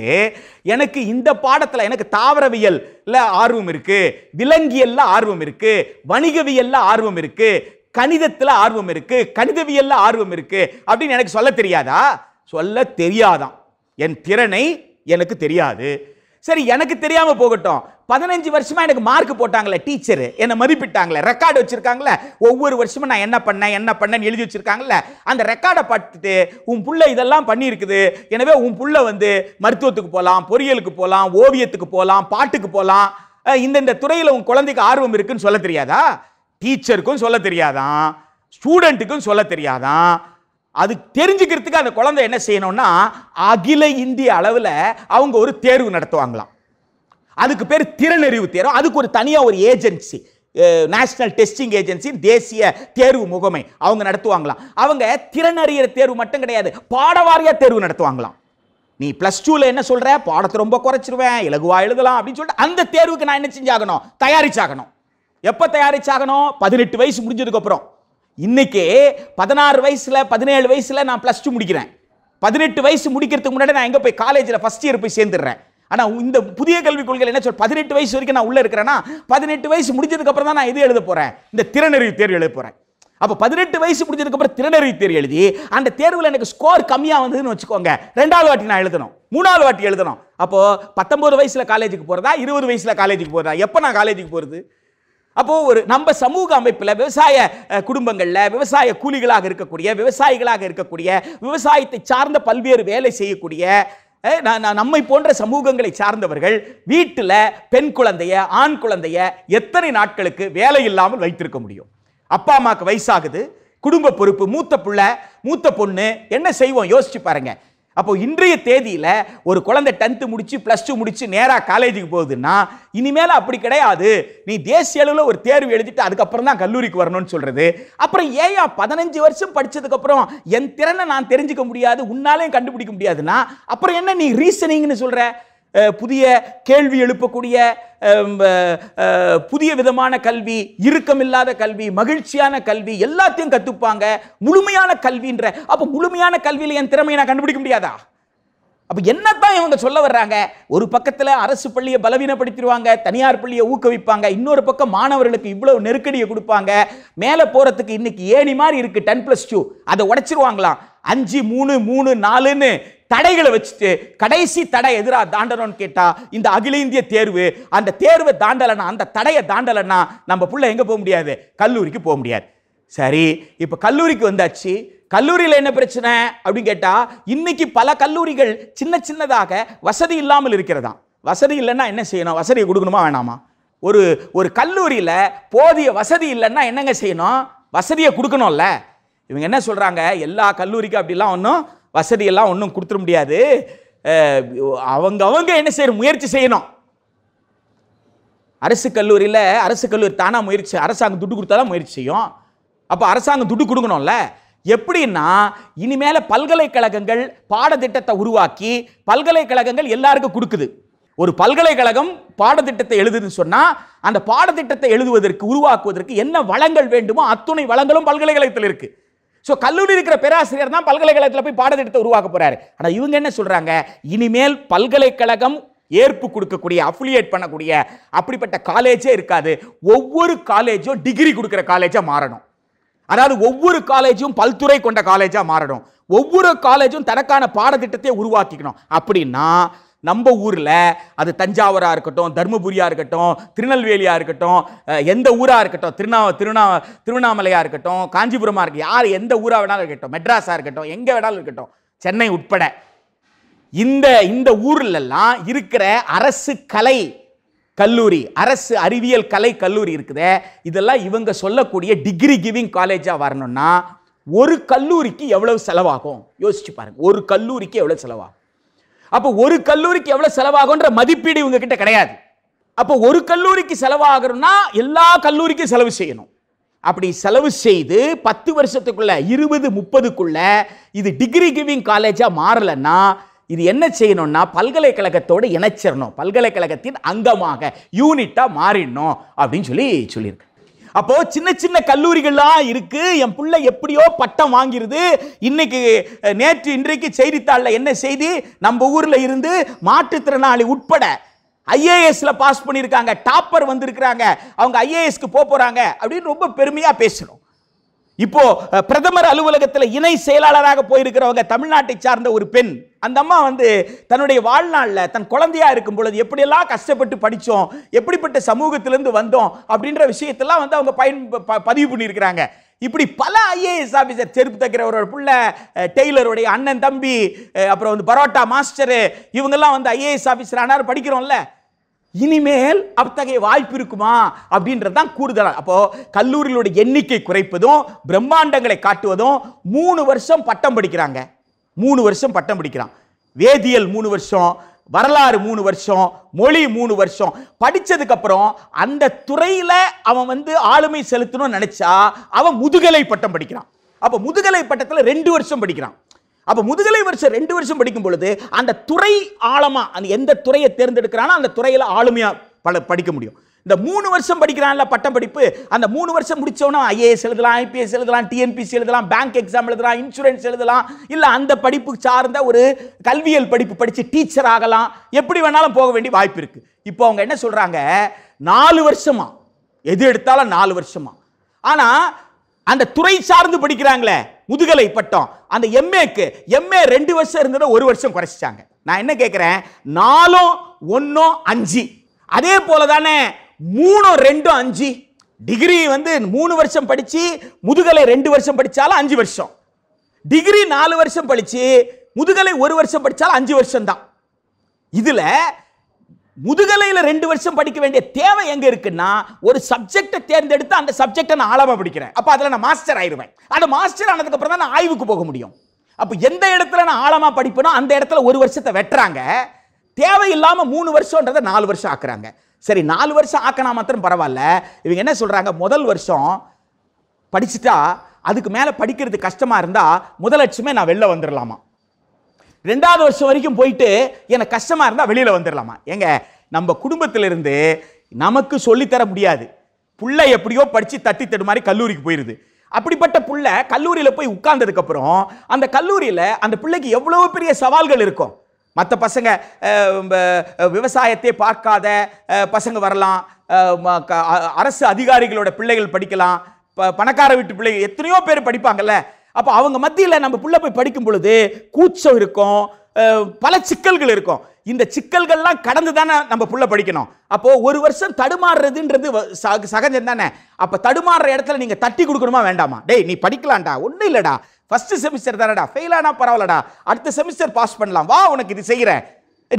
எனக்கு இந்த பாடத்தில் எனக்கு தாவரவியலில் ஆர்வம் இருக்குது விலங்கியலில் ஆர்வம் இருக்குது வணிகவியலில் ஆர்வம் இருக்குது கணிதத்தில் ஆர்வம் இருக்குது கணிதவியலில் ஆர்வம் இருக்குது அப்படின்னு எனக்கு சொல்ல தெரியாதா சொல்ல தெரியாதான் என் திறனை எனக்கு தெரியாது சரி எனக்கு தெரியாமல் போகட்டும் பதினஞ்சு வருஷமா எனக்கு மார்க் போட்டாங்களே டீச்சர் என்னை மதிப்பிட்டாங்களே ரெக்கார்டு வச்சிருக்காங்களே ஒவ்வொரு வருஷமும் நான் என்ன பண்ணேன் என்ன பண்ணேன்னு எழுதி வச்சிருக்காங்களே அந்த ரெக்கார்டை பார்த்துட்டு உன் புள்ள இதெல்லாம் பண்ணியிருக்குது எனவே உன் புள்ள வந்து மருத்துவத்துக்கு போகலாம் பொறியியலுக்கு போகலாம் ஓவியத்துக்கு போகலாம் பாட்டுக்கு போகலாம் இந்த இந்த துறையில் உன் குழந்தைக்கு ஆர்வம் இருக்குன்னு சொல்ல தெரியாதா டீச்சருக்கும் சொல்ல தெரியாதான் ஸ்டூடெண்ட்டுக்கும் சொல்ல தெரியாதான் அது தெரிஞ்சுக்கிறதுக்கு அந்த குழந்தை என்ன செய்யணும்னா அகில இந்திய அளவில் அவங்க ஒரு தேர்வு நடத்துவாங்களாம் அதுக்கு பேர் திறனறிவு தேர்வு அதுக்கு ஒரு தனியாக ஒரு ஏஜென்சி நேஷனல் டெஸ்டிங் ஏஜென்சி தேசிய தேர்வு முகமை அவங்க நடத்துவாங்களாம் அவங்க திறனறிகிற தேர்வு மட்டும் கிடையாது பாடவாரியாக தேர்வு நடத்துவாங்களாம் நீ ப்ளஸ் டூவில் என்ன சொல்கிற பாடத்தை ரொம்ப குறைச்சிருவேன் இலகுவாக எழுதலாம் அப்படின்னு சொல்லிட்டு அந்த தேர்வுக்கு நான் என்ன செஞ்சாகணும் தயாரிச்சாகணும் எப்போ தயாரிச்சாகணும் பதினெட்டு வயசு முடிஞ்சதுக்கப்புறம் இன்றைக்கி பதினாறு வயசில் பதினேழு வயசில் நான் ப்ளஸ் டூ முடிக்கிறேன் பதினெட்டு வயசு முடிக்கிறதுக்கு முன்னாடி நான் எங்கே போய் காலேஜில் ஃபஸ்ட் இயர் போய் சேர்ந்துடுறேன் ஆனால் இந்த புதிய கல்விக் கொள்கை என்ன சொல் பதினெட்டு வயசு வரைக்கும் நான் உள்ளே இருக்கிறேன்னா பதினெட்டு வயசு முடிஞ்சதுக்கப்புறம் தான் நான் இது எழுத போகிறேன் இந்த திறனறிவு தேர்வு எழுத போகிறேன் அப்போ பதினெட்டு வயசு முடிஞ்சதுக்கப்புறம் திறனறிவு தேர்வு எழுதி அந்த தேர்வில் எனக்கு ஸ்கோர் கம்மியாக வந்ததுன்னு வச்சுக்கோங்க ரெண்டாவது வாட்டி நான் எழுதணும் மூணாவது வாட்டி எழுதணும் அப்போது பத்தொம்பது வயசில் காலேஜுக்கு போகிறதா இருபது வயசில் காலேஜுக்கு போகிறதா எப்போ நான் காலேஜுக்கு போகிறது அப்போது ஒரு நம்ம சமூக அமைப்பில் விவசாய குடும்பங்களில் விவசாய கூலிகளாக இருக்கக்கூடிய விவசாயிகளாக இருக்கக்கூடிய விவசாயத்தை சார்ந்த பல்வேறு வேலை செய்யக்கூடிய நம்மை போன்ற சமூகங்களை சார்ந்தவர்கள் வீட்டில் பெண் குழந்தைய ஆண் குழந்தைய எத்தனை நாட்களுக்கு வேலை இல்லாமல் வைத்திருக்க முடியும் அப்பா அம்மாவுக்கு வயசாகுது குடும்ப பொறுப்பு மூத்த பிள்ளை மூத்த பொண்ணு என்ன செய்வோம் யோசிச்சு பாருங்கள் அப்போ இன்றைய தேதியில் ஒரு குழந்தை டென்த்து முடித்து ப்ளஸ் டூ முடித்து நேராக காலேஜுக்கு போகுதுன்னா இனிமேல் அப்படி கிடையாது நீ தேசிய அளவில் ஒரு தேர்வு எழுதிட்டு அதுக்கப்புறம் தான் கல்லூரிக்கு வரணும்னு சொல்கிறது அப்புறம் ஏயா பதினஞ்சு வருஷம் படித்ததுக்கப்புறம் என் திறனை நான் தெரிஞ்சுக்க முடியாது உன்னாலையும் கண்டுபிடிக்க முடியாதுன்னா அப்புறம் என்ன நீ ரீசனிங்னு சொல்கிற புதிய கேள்வி எழுப்பக்கூடிய புதிய விதமான கல்வி இறுக்கமில்லாத கல்வி மகிழ்ச்சியான கல்வி எல்லாத்தையும் கற்றுப்பாங்க முழுமையான கல்வின்ற அப்போ முழுமையான கல்வியில் என் திறமையை நான் கண்டுபிடிக்க முடியாதா அப்போ என்னத்தான் இவங்க சொல்ல வர்றாங்க ஒரு பக்கத்தில் அரசு பள்ளியை பலவீனப்படுத்திடுவாங்க தனியார் பள்ளியை ஊக்குவிப்பாங்க இன்னொரு பக்கம் மாணவர்களுக்கு இவ்வளோ நெருக்கடியை கொடுப்பாங்க மேலே போகிறதுக்கு இன்னைக்கு ஏணி மாதிரி இருக்குது டென் ப்ளஸ் டூ அதை உடச்சிருவாங்களாம் அஞ்சு மூணு மூணு நாலுன்னு தடைகளை வச்சுட்டு கடைசி தடை எதிராக தாண்டணும்னு கேட்டா இந்த அகில இந்திய தேர்வு அந்த தேர்வை தாண்டலன்னா அந்த தடையை தாண்டலைன்னா நம்ம பிள்ளை எங்கே போக முடியாது கல்லூரிக்கு போக முடியாது சரி இப்போ கல்லூரிக்கு வந்தாச்சு கல்லூரியில் என்ன பிரச்சனை அப்படின்னு கேட்டால் இன்னைக்கு பல கல்லூரிகள் சின்ன சின்னதாக வசதி இல்லாமல் இருக்கிறதா வசதி இல்லைன்னா என்ன செய்யணும் வசதியை கொடுக்கணுமா வேணாமா ஒரு ஒரு கல்லூரியில் போதிய வசதி இல்லைன்னா என்னங்க செய்யணும் வசதியை கொடுக்கணும்ல இவங்க என்ன சொல்கிறாங்க எல்லா கல்லூரிக்கும் அப்படிலாம் ஒன்றும் வசதியெல்லாம் ஒன்றும் கொடுத்துட முடியாது அவங்க அவங்க என்ன செய்யற முயற்சி செய்யணும் அரசு கல்லூரியில் அரசு கல்லூரி தானாக முயற்சி அரசாங்கம் துட்டு கொடுத்தா தான் முயற்சி செய்யும் அப்போ அரசாங்கம் துட்டு கொடுக்கணும்ல எப்படின்னா இனிமேல் பல்கலைக்கழகங்கள் பாடத்திட்டத்தை உருவாக்கி பல்கலைக்கழகங்கள் எல்லாருக்கும் கொடுக்குது ஒரு பல்கலைக்கழகம் பாடத்திட்டத்தை எழுதுதுன்னு சொன்னால் அந்த பாடத்திட்டத்தை எழுதுவதற்கு உருவாக்குவதற்கு என்ன வளங்கள் வேண்டுமோ அத்துணை வளங்களும் பல்கலைக்கழகத்தில் இருக்குது ஸோ கல்லூரி இருக்கிற பேராசிரியர் தான் பல்கலைக்கழகத்தில் போய் பாடத்திட்டத்தை உருவாக்க போகிறாரு ஆனால் இவங்க என்ன சொல்கிறாங்க இனிமேல் பல்கலைக்கழகம் ஏற்பு கொடுக்கக்கூடிய அஃபிலியேட் பண்ணக்கூடிய அப்படிப்பட்ட காலேஜே இருக்காது ஒவ்வொரு காலேஜும் டிகிரி கொடுக்குற காலேஜாக மாறணும் அதாவது ஒவ்வொரு காலேஜும் பல்துறை கொண்ட காலேஜாக மாறணும் ஒவ்வொரு காலேஜும் தனக்கான பாடத்திட்டத்தை உருவாக்கிக்கணும் அப்படின்னா நம்ம ஊரில் அது தஞ்சாவூராக இருக்கட்டும் தருமபுரியாக இருக்கட்டும் திருநெல்வேலியாக இருக்கட்டும் எந்த ஊராக இருக்கட்டும் திருநா திருநா திருவண்ணாமலையாக இருக்கட்டும் காஞ்சிபுரமாக இருக்கட்டும் யார் எந்த ஊராக வேணாலும் இருக்கட்டும் மெட்ராஸாக இருக்கட்டும் எங்கே வேணாலும் இருக்கட்டும் சென்னை உட்பட இந்த இந்த ஊர்லெல்லாம் இருக்கிற அரசு கலை கல்லூரி அரசு அறிவியல் கலை கல்லூரி இருக்குது இதெல்லாம் இவங்க சொல்லக்கூடிய டிகிரி கிவிங் காலேஜாக வரணும்னா ஒரு கல்லூரிக்கு எவ்வளவு செலவாகும் யோசிச்சு பாருங்கள் ஒரு கல்லூரிக்கு எவ்வளோ செலவாகும் அப்போ ஒரு கல்லூரிக்கு எவ்வளோ செலவாகுன்ற மதிப்பீடு இவங்க கிட்ட கிடையாது அப்போ ஒரு கல்லூரிக்கு செலவாகணும்னா எல்லா கல்லூரிக்கும் செலவு செய்யணும் அப்படி செலவு செய்து பத்து வருஷத்துக்குள்ள இருபது முப்பதுக்குள்ள இது டிகிரி கிவிங் காலேஜாக மாறலைன்னா இது என்ன செய்யணும்னா பல்கலைக்கழகத்தோடு இணைச்சிடணும் பல்கலைக்கழகத்தின் அங்கமாக யூனிட்டாக மாறிடணும் அப்படின்னு சொல்லி சொல்லியிருக்கேன் அப்போ சின்ன சின்ன கல்லூரிகள்லாம் இருக்கு என் பிள்ளை எப்படியோ பட்டம் வாங்கிருது இன்னைக்கு நேற்று இன்றைக்கு செய்தித்தாளில் என்ன செய்தி நம்ம ஊரில் இருந்து மாற்றுத்திறனாளி உட்பட ஐஏஎஸ்ல பாஸ் பண்ணியிருக்காங்க டாப்பர் வந்திருக்கிறாங்க அவங்க ஐஏஎஸ்க்கு போக போறாங்க அப்படின்னு ரொம்ப பெருமையா பேசணும் இப்போ பிரதமர் அலுவலகத்தில் இணை செயலாளராக போயிருக்கிறவங்க தமிழ்நாட்டை சார்ந்த ஒரு பெண் அந்த அம்மா வந்து தன்னுடைய வாழ்நாளில் தன் குழந்தையா இருக்கும் பொழுது எப்படியெல்லாம் கஷ்டப்பட்டு படித்தோம் எப்படிப்பட்ட சமூகத்திலிருந்து வந்தோம் அப்படின்ற விஷயத்தெல்லாம் வந்து அவங்க பயன் பதிவு பண்ணியிருக்கிறாங்க இப்படி பல ஐஏஎஸ் ஆஃபீஸர் செருப்பு தைக்கிறவரோட புள்ள டெய்லருடைய அண்ணன் தம்பி அப்புறம் வந்து பரோட்டா மாஸ்டரு இவங்கெல்லாம் வந்து ஐஏஎஸ் ஆஃபீஸர் ஆனார் படிக்கிறோம்ல இனிமேல் அத்தகைய வாய்ப்பு இருக்குமா அப்படின்றது தான் கூடுதலாக அப்போ கல்லூரிகளோட எண்ணிக்கை குறைப்பதும் பிரம்மாண்டங்களை காட்டுவதும் மூணு வருஷம் பட்டம் படிக்கிறாங்க மூணு வருஷம் பட்டம் படிக்கிறான் வேதியியல் மூணு வருஷம் வரலாறு மூணு வருஷம் மொழி மூணு வருஷம் படித்ததுக்கு அப்புறம் அந்த துறையில் அவன் வந்து ஆளுமை செலுத்தணும்னு நினச்சா அவன் முதுகலை பட்டம் படிக்கிறான் அப்போ முதுகலை பட்டத்தில் ரெண்டு வருஷம் படிக்கிறான் அப்போ முதுகலை வருஷம் ரெண்டு வருஷம் படிக்கும் பொழுது அந்த துறை ஆழமாக அந்த எந்த துறையை தேர்ந்தெடுக்கிறானோ அந்த துறையில் ஆளுமையாக பல படிக்க முடியும் இந்த மூணு வருஷம் படிக்கிறான்ல பட்டம் படிப்பு அந்த மூணு வருஷம் முடித்தவொன்னே ஐஏஎஸ் எழுதலாம் ஐபிஎஸ் எழுதலாம் டிஎன்பிசி எழுதலாம் பேங்க் எக்ஸாம் எழுதலாம் இன்சூரன்ஸ் எழுதலாம் இல்லை அந்த படிப்பு சார்ந்த ஒரு கல்வியல் படிப்பு படித்து டீச்சர் ஆகலாம் எப்படி வேணாலும் போக வேண்டிய வாய்ப்பு இருக்குது இப்போ அவங்க என்ன சொல்கிறாங்க நாலு வருஷமா எது எடுத்தாலும் நாலு வருஷமா ஆனால் அந்த துறை சார்ந்து படிக்கிறாங்களே முதுகலை பட்டம் அந்த எம்ஏக்கு எம்ஏ ரெண்டு வருஷம் இருந்ததை ஒரு வருஷம் குறைச்சிட்டாங்க நான் என்ன கேட்குறேன் நாலும் ஒன்றும் அஞ்சு அதே போல தானே மூணும் ரெண்டும் அஞ்சு டிகிரி வந்து மூணு வருஷம் படித்து முதுகலை ரெண்டு வருஷம் படித்தாலும் அஞ்சு வருஷம் டிகிரி நாலு வருஷம் படித்து முதுகலை ஒரு வருஷம் படித்தாலும் அஞ்சு வருஷம் தான் இதில் முதுகலையில் ரெண்டு வருஷம் படிக்க வேண்டிய தேவை எங்கே இருக்குன்னா ஒரு சப்ஜெக்டை தேர்ந்தெடுத்து அந்த சப்ஜெக்டை நான் ஆழமாக படிக்கிறேன் அப்போ அதில் நான் மாஸ்டர் ஆயிடுவேன் அந்த மாஸ்டர் ஆனதுக்கப்புறம் தான் நான் ஆய்வுக்கு போக முடியும் அப்போ எந்த இடத்துல நான் ஆழமாக படிப்பேனோ அந்த இடத்துல ஒரு வருஷத்தை வெட்டுறாங்க தேவையில்லாமல் மூணு வருஷன்றதை நாலு வருஷம் ஆக்குறாங்க சரி நாலு வருஷம் ஆக்கினா மாத்திரம் பரவாயில்ல இவங்க என்ன சொல்கிறாங்க முதல் வருஷம் படிச்சுட்டா அதுக்கு மேலே படிக்கிறது கஷ்டமாக இருந்தால் முதலட்சுமே நான் வெளில வந்துடலாமா ரெண்டாவது வருஷம் வரைக்கும் போயிட்டு எனக்கு கஷ்டமாக இருந்தால் வெளியில் வந்துடலாமா ஏங்க நம்ம குடும்பத்திலிருந்து நமக்கு சொல்லித்தர முடியாது பிள்ளை எப்படியோ படித்து தட்டி தடு மாதிரி கல்லூரிக்கு போயிடுது அப்படிப்பட்ட பிள்ளை கல்லூரியில் போய் உட்கார்ந்ததுக்கப்புறம் அந்த கல்லூரியில் அந்த பிள்ளைக்கு எவ்வளோ பெரிய சவால்கள் இருக்கும் மற்ற பசங்க விவசாயத்தை பார்க்காத பசங்க வரலாம் அரசு அதிகாரிகளோட பிள்ளைகள் படிக்கலாம் பணக்கார வீட்டு பிள்ளைகள் எத்தனையோ பேர் படிப்பாங்கல்ல அப்போ அவங்க மத்தியில் நம்ம புள்ள போய் படிக்கும் பொழுது கூச்சம் இருக்கும் பல சிக்கல்கள் இருக்கும் இந்த சிக்கல்கள்லாம் கடந்து தானே நம்ம புள்ள படிக்கணும் அப்போது ஒரு வருஷம் தடுமாறுறதுன்றது சகஜம் தானே அப்போ தடுமாறுற இடத்துல நீங்கள் தட்டி கொடுக்கணுமா வேண்டாமா டேய் நீ படிக்கலாம்டா ஒன்றும் இல்லைடா ஃபஸ்ட்டு செமிஸ்டர் தானடா ஃபெயில் ஆனால் பரவாயில்லடா அடுத்த செமிஸ்டர் பாஸ் பண்ணலாம் வா உனக்கு இது செய்கிறேன்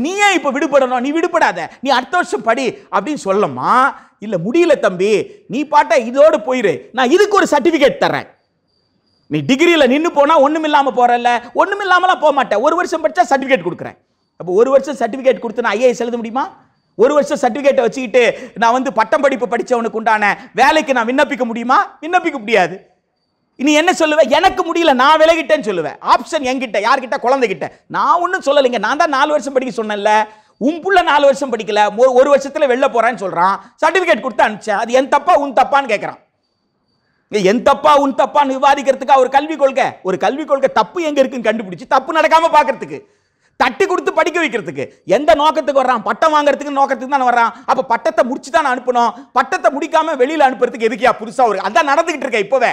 நீ ஏன் இப்போ விடுபடணும் நீ விடுபடாத நீ அடுத்த வருஷம் படி அப்படின்னு சொல்லம்மா இல்லை முடியல தம்பி நீ பாட்டா இதோடு போயிரு நான் இதுக்கு ஒரு சர்டிஃபிகேட் தரேன் நீ டிகிரியில் நின்று போனால் ஒன்றும் இல்லாமல் போகிறல்ல ஒன்றும் இல்லாமலாம் போக மாட்டேன் ஒரு வருஷம் படித்தா சர்டிஃபிகேட் கொடுக்குறேன் அப்போ ஒரு வருஷம் சர்டிஃபிகேட் கொடுத்து நான் ஐஏஎஸ் எழுத முடியுமா ஒரு வருஷம் சர்டிஃபிகேட்டை வச்சுக்கிட்டு நான் வந்து பட்டம் படிப்பு படித்தவனுக்கு உண்டான வேலைக்கு நான் விண்ணப்பிக்க முடியுமா விண்ணப்பிக்க முடியாது நீ என்ன சொல்லுவேன் எனக்கு முடியல நான் விலகிட்டேன்னு சொல்லுவேன் ஆப்ஷன் என்கிட்ட யார்கிட்ட குழந்தைகிட்ட நான் ஒன்றும் சொல்லலைங்க நான் தான் நாலு வருஷம் படிக்க சொன்னேன்ல உன் புள்ள நாலு வருஷம் படிக்கல ஒரு வருஷத்தில் வெளில போகிறான்னு சொல்கிறான் சர்டிஃபிகேட் கொடுத்து அனுப்பிச்சேன் அது என் தப்பா உன் தப்பான்னு கேட்குறான் என் தப்பா உன் தப்பான்னு விவாதிக்கிறதுக்கு அவர் கல்வி கொள்கை ஒரு கல்வி கொள்கை தப்பு எங்க இருக்குன்னு கண்டுபிடிச்சு தப்பு நடக்காம பாக்குறதுக்கு தட்டி கொடுத்து படிக்க வைக்கிறதுக்கு எந்த நோக்கத்துக்கு வர்றான் பட்டம் வாங்குறதுக்கு நோக்கத்துக்கு தானே வர்றான் அப்போ பட்டத்தை முடிச்சு தான் அனுப்பணும் பட்டத்தை முடிக்காம வெளியில் அனுப்புறதுக்கு எதுக்கியா புதுசாக ஒரு அதான் நடந்துகிட்டு இருக்க இப்போவே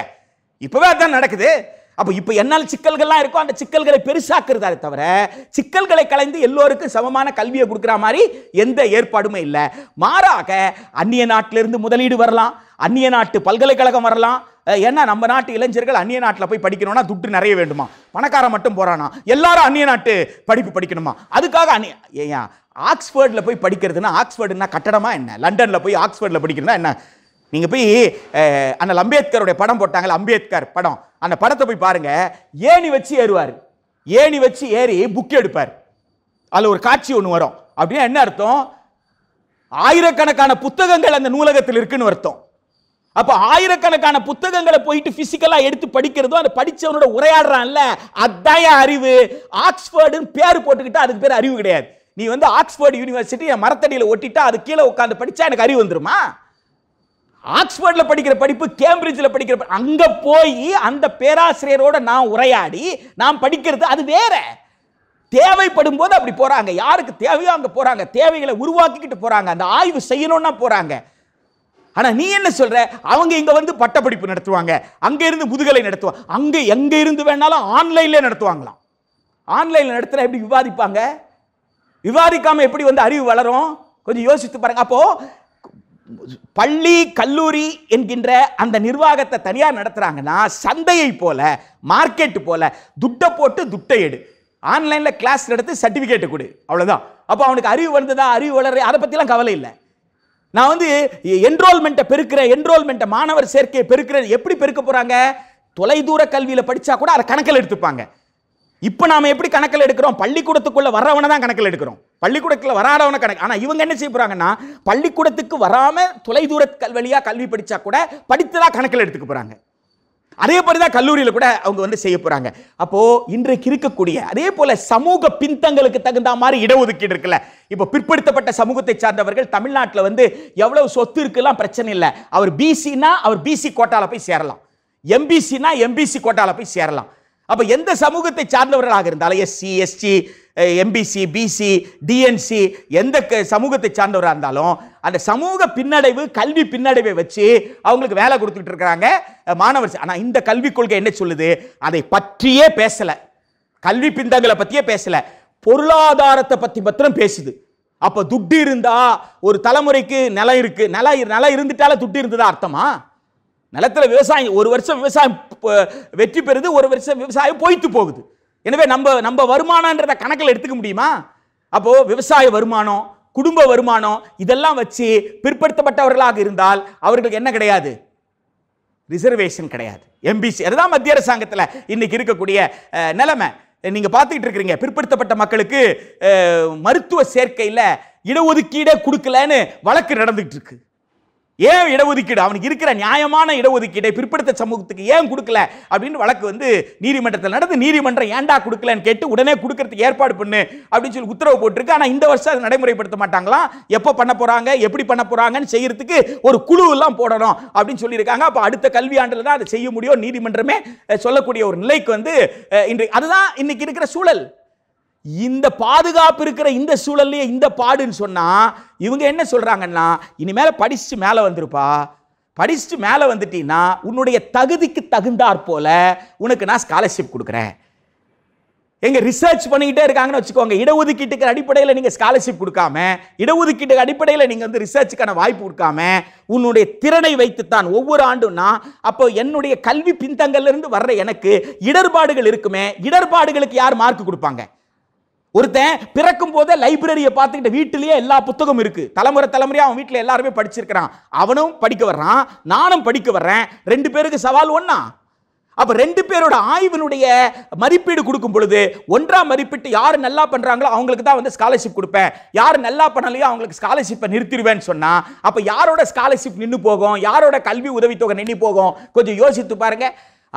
இப்போவே அதான் நடக்குது அப்போ இப்போ என்னால் சிக்கல்கள்லாம் இருக்கோ அந்த சிக்கல்களை பெருசாக்குறதாரு தவிர சிக்கல்களை கலைந்து எல்லோருக்கும் சமமான கல்வியை கொடுக்குற மாதிரி எந்த ஏற்பாடுமே இல்லை மாறாக அந்நிய நாட்டிலிருந்து முதலீடு வரலாம் அந்நிய நாட்டு பல்கலைக்கழகம் வரலாம் ஏன்னா நம்ம நாட்டு இளைஞர்கள் அந்நிய நாட்டில் போய் படிக்கணும்னா துட்டு நிறைய வேண்டுமா பணக்காரன் மட்டும் போகிறானா எல்லாரும் அந்நிய நாட்டு படிப்பு படிக்கணுமா அதுக்காக அந்நிய ஏன் ஆக்ஸ்ஃபோர்டில் போய் படிக்கிறதுனா ஆக்ஸ்ஃபோர்டுனா கட்டடமா என்ன லண்டனில் போய் ஆக்ஸ்ஃபோர்டில் படிக்கிறதுனா என்ன நீங்கள் போய் அண்ணல் அம்பேத்கருடைய படம் போட்டாங்களே அம்பேத்கர் படம் அந்த படத்தை போய் பாருங்க ஏணி வச்சு ஏறுவார் ஏணி வச்சு ஏறி புக் எடுப்பார் அதில் ஒரு காட்சி ஒன்று வரும் அப்படின்னா என்ன அர்த்தம் ஆயிரக்கணக்கான புத்தகங்கள் அந்த நூலகத்தில் இருக்குன்னு அர்த்தம் அப்போ ஆயிரக்கணக்கான புத்தகங்களை போயிட்டு ஃபிசிக்கலாக எடுத்து படிக்கிறதோ அந்த படித்தவனோட உரையாடுறான்ல அதான் அறிவு ஆக்ஸ்ஃபோர்டுன்னு பேர் போட்டுக்கிட்டா அதுக்கு பேர் அறிவு கிடையாது நீ வந்து ஆக்ஸ்ஃபோர்டு யூனிவர்சிட்டி என் மரத்தடியில் ஒட்டிட்டா அது கீழே உட்காந்து படித்தா எனக்கு அறிவு வந்துருமா ஆக்ஸ்போர்டில் படிக்கிற படிப்பு கேம்பிரிட்ஜில் படிக்கிற அங்கே போய் அந்த பேராசிரியரோட நான் உரையாடி நான் படிக்கிறது அது வேற தேவைப்படும் போது அப்படி போகிறாங்க யாருக்கு தேவையோ அங்கே போகிறாங்க தேவைகளை உருவாக்கிக்கிட்டு போகிறாங்க அந்த ஆய்வு செய்யணும்னா போகிறாங்க ஆனால் நீ என்ன சொல்கிற அவங்க இங்கே வந்து பட்டப்படிப்பு நடத்துவாங்க அங்கே இருந்து முதுகலை நடத்துவாங்க அங்கே எங்கே இருந்து வேணாலும் ஆன்லைனில் நடத்துவாங்களாம் ஆன்லைனில் நடத்துகிற எப்படி விவாதிப்பாங்க விவாதிக்காமல் எப்படி வந்து அறிவு வளரும் கொஞ்சம் யோசித்து பாருங்கள் அப்போது பள்ளி கல்லூரி என்கின்ற அந்த நிர்வாகத்தை தனியாக நடத்துகிறாங்கன்னா சந்தையை போல மார்க்கெட்டு போல துட்டை போட்டு துட்டை எடு ஆன்லைனில் கிளாஸ் நடத்து சர்டிஃபிகேட்டு கொடு அவ்வளோதான் அப்போ அவனுக்கு அறிவு வந்ததா அறிவு வளர அதை பற்றிலாம் கவலை இல்லை நான் வந்து என்ரோல்மெண்ட்டை பெருக்கிற என்ரோல்மெண்ட்டை மாணவர் சேர்க்கையை பெருக்கிறேன் எப்படி பெருக்க போகிறாங்க தொலைதூர கல்வியில் படித்தா கூட அதை கணக்கில் எடுத்துப்பாங்க இப்போ நாம் எப்படி கணக்கில் எடுக்கிறோம் பள்ளிக்கூடத்துக்குள்ளே வரவனை தான் கணக்கில் எடுக்கிறோம் பள்ளிக்கூடத்தில் வராதவனை கணக்கு ஆனால் இவங்க என்ன செய்ய போகிறாங்கன்னா பள்ளிக்கூடத்துக்கு வராமல் தொலைதூர கல்வழியாக கல்வி படித்தா கூட படித்ததாக கணக்கில் எடுத்துக்க போகிறாங்க அதே மாதிரி தான் கல்லூரியில் கூட அவங்க வந்து செய்ய போகிறாங்க அப்போது இன்றைக்கு இருக்கக்கூடிய அதே போல் சமூக பின்தங்களுக்கு தகுந்த மாதிரி இடஒதுக்கீடு இருக்குல்ல இப்போ பிற்படுத்தப்பட்ட சமூகத்தை சார்ந்தவர்கள் தமிழ்நாட்டில் வந்து எவ்வளவு சொத்து இருக்குலாம் பிரச்சனை இல்லை அவர் பிசின்னா அவர் பிசி கோட்டாவில் போய் சேரலாம் எம்பிசினா எம்பிசி கோட்டாவில் போய் சேரலாம் அப்போ எந்த சமூகத்தை சார்ந்தவர்களாக இருந்தாலும் SC ST MBC BC DNC எந்த சமூகத்தை சார்ந்தவராக இருந்தாலும் அந்த சமூக பின்னடைவு கல்வி பின்னடைவை வச்சு அவங்களுக்கு வேலை கொடுத்துட்டு இருக்கிறாங்க மாணவர் ஆனால் இந்த கல்விக் கொள்கை என்ன சொல்லுது அதை பற்றியே பேசலை கல்வி பிந்தங்களை பற்றியே பேசலை பொருளாதாரத்தை பற்றி மாத்திரம் பேசுது அப்போ துட்டு இருந்தால் ஒரு தலைமுறைக்கு நிலம் இருக்குது நிலம் நிலம் இருந்துட்டால துட்டு இருந்ததா அர்த்தமா நிலத்தில் விவசாயம் ஒரு வருஷம் விவசாயம் வெற்றி பெறுது ஒரு வருஷம் விவசாயம் போய்த்து போகுது எனவே நம்ம நம்ம வருமானன்றத கணக்கில் எடுத்துக்க முடியுமா அப்போது விவசாய வருமானம் குடும்ப வருமானம் இதெல்லாம் வச்சு பிற்படுத்தப்பட்டவர்களாக இருந்தால் அவர்களுக்கு என்ன கிடையாது ரிசர்வேஷன் கிடையாது எம்பிசி அதுதான் மத்திய அரசாங்கத்தில் இன்னைக்கு இருக்கக்கூடிய நிலைமை நீங்கள் பார்த்துக்கிட்டு இருக்கிறீங்க பிற்படுத்தப்பட்ட மக்களுக்கு மருத்துவ சேர்க்கையில் இடஒதுக்கீடே கொடுக்கலன்னு வழக்கு நடந்துகிட்டு இருக்கு ஏன் இடஒதுக்கீடு அவனுக்கு இருக்கிற நியாயமான இடஒதுக்கீடை பிற்படுத்த சமூகத்துக்கு ஏன் கொடுக்கல அப்படின்னு வழக்கு வந்து நீதிமன்றத்தில் நடந்து நீதிமன்றம் ஏண்டா கொடுக்கலன்னு கேட்டு உடனே கொடுக்கறதுக்கு ஏற்பாடு பண்ணு அப்படின்னு சொல்லி உத்தரவு போட்டிருக்கு ஆனால் இந்த வருஷம் அதை நடைமுறைப்படுத்த மாட்டாங்களாம் எப்போ பண்ண போகிறாங்க எப்படி பண்ண போகிறாங்கன்னு செய்யறதுக்கு ஒரு குழு எல்லாம் போடணும் அப்படின்னு சொல்லியிருக்காங்க அப்போ அடுத்த கல்வியாண்டில் தான் அதை செய்ய முடியும் நீதிமன்றமே சொல்லக்கூடிய ஒரு நிலைக்கு வந்து இன்று அதுதான் இன்னைக்கு இருக்கிற சூழல் இந்த பாதுகாப்பு இருக்கிற இந்த சூழல்லையே இந்த பாடுன்னு சொன்னால் இவங்க என்ன சொல்கிறாங்கன்னா இனிமேல் படிச்சுட்டு மேலே வந்துருப்பா படிச்சுட்டு மேலே வந்துட்டீங்கன்னா உன்னுடைய தகுதிக்கு தகுந்தாற் போல உனக்கு நான் ஸ்காலர்ஷிப் கொடுக்குறேன் எங்க ரிசர்ச் பண்ணிக்கிட்டே இருக்காங்கன்னு வச்சுக்கோங்க இடஒதுக்கீட்டுக்கு அடிப்படையில் நீங்கள் ஸ்காலர்ஷிப் கொடுக்காம இடஒதுக்கீட்டுக்கு அடிப்படையில் நீங்கள் வந்து ரிசர்ச்சுக்கான வாய்ப்பு கொடுக்காம உன்னுடைய திறனை வைத்துத்தான் ஒவ்வொரு ஆண்டும்னா அப்போ என்னுடைய கல்வி பின்தங்கள்லேருந்து வர்ற எனக்கு இடர்பாடுகள் இருக்குமே இடர்பாடுகளுக்கு யார் மார்க் கொடுப்பாங்க ஒருத்தன் பிறக்கும் போதே லைப்ரரியை பார்த்துக்கிட்ட வீட்டிலேயே எல்லா புத்தகம் இருக்கு தலைமுறை தலைமுறையாக அவன் வீட்டில் எல்லாருமே படிச்சிருக்கிறான் அவனும் படிக்க வர்றான் நானும் படிக்க வர்றேன் ரெண்டு பேருக்கு சவால் ஒன்னா அப்போ ரெண்டு பேரோட ஆய்வினுடைய மதிப்பீடு கொடுக்கும் பொழுது ஒன்றாம் மதிப்பீட்டு யார் நல்லா பண்ணுறாங்களோ அவங்களுக்கு தான் வந்து ஸ்காலர்ஷிப் கொடுப்பேன் யார் நல்லா பண்ணலையோ அவங்களுக்கு ஸ்காலர்ஷிப்பை நிறுத்திடுவேன்னு சொன்னால் அப்போ யாரோட ஸ்காலர்ஷிப் நின்று போகும் யாரோட கல்வி உதவித்தொகை நின்று போகும் கொஞ்சம் யோசித்து பாருங்கள்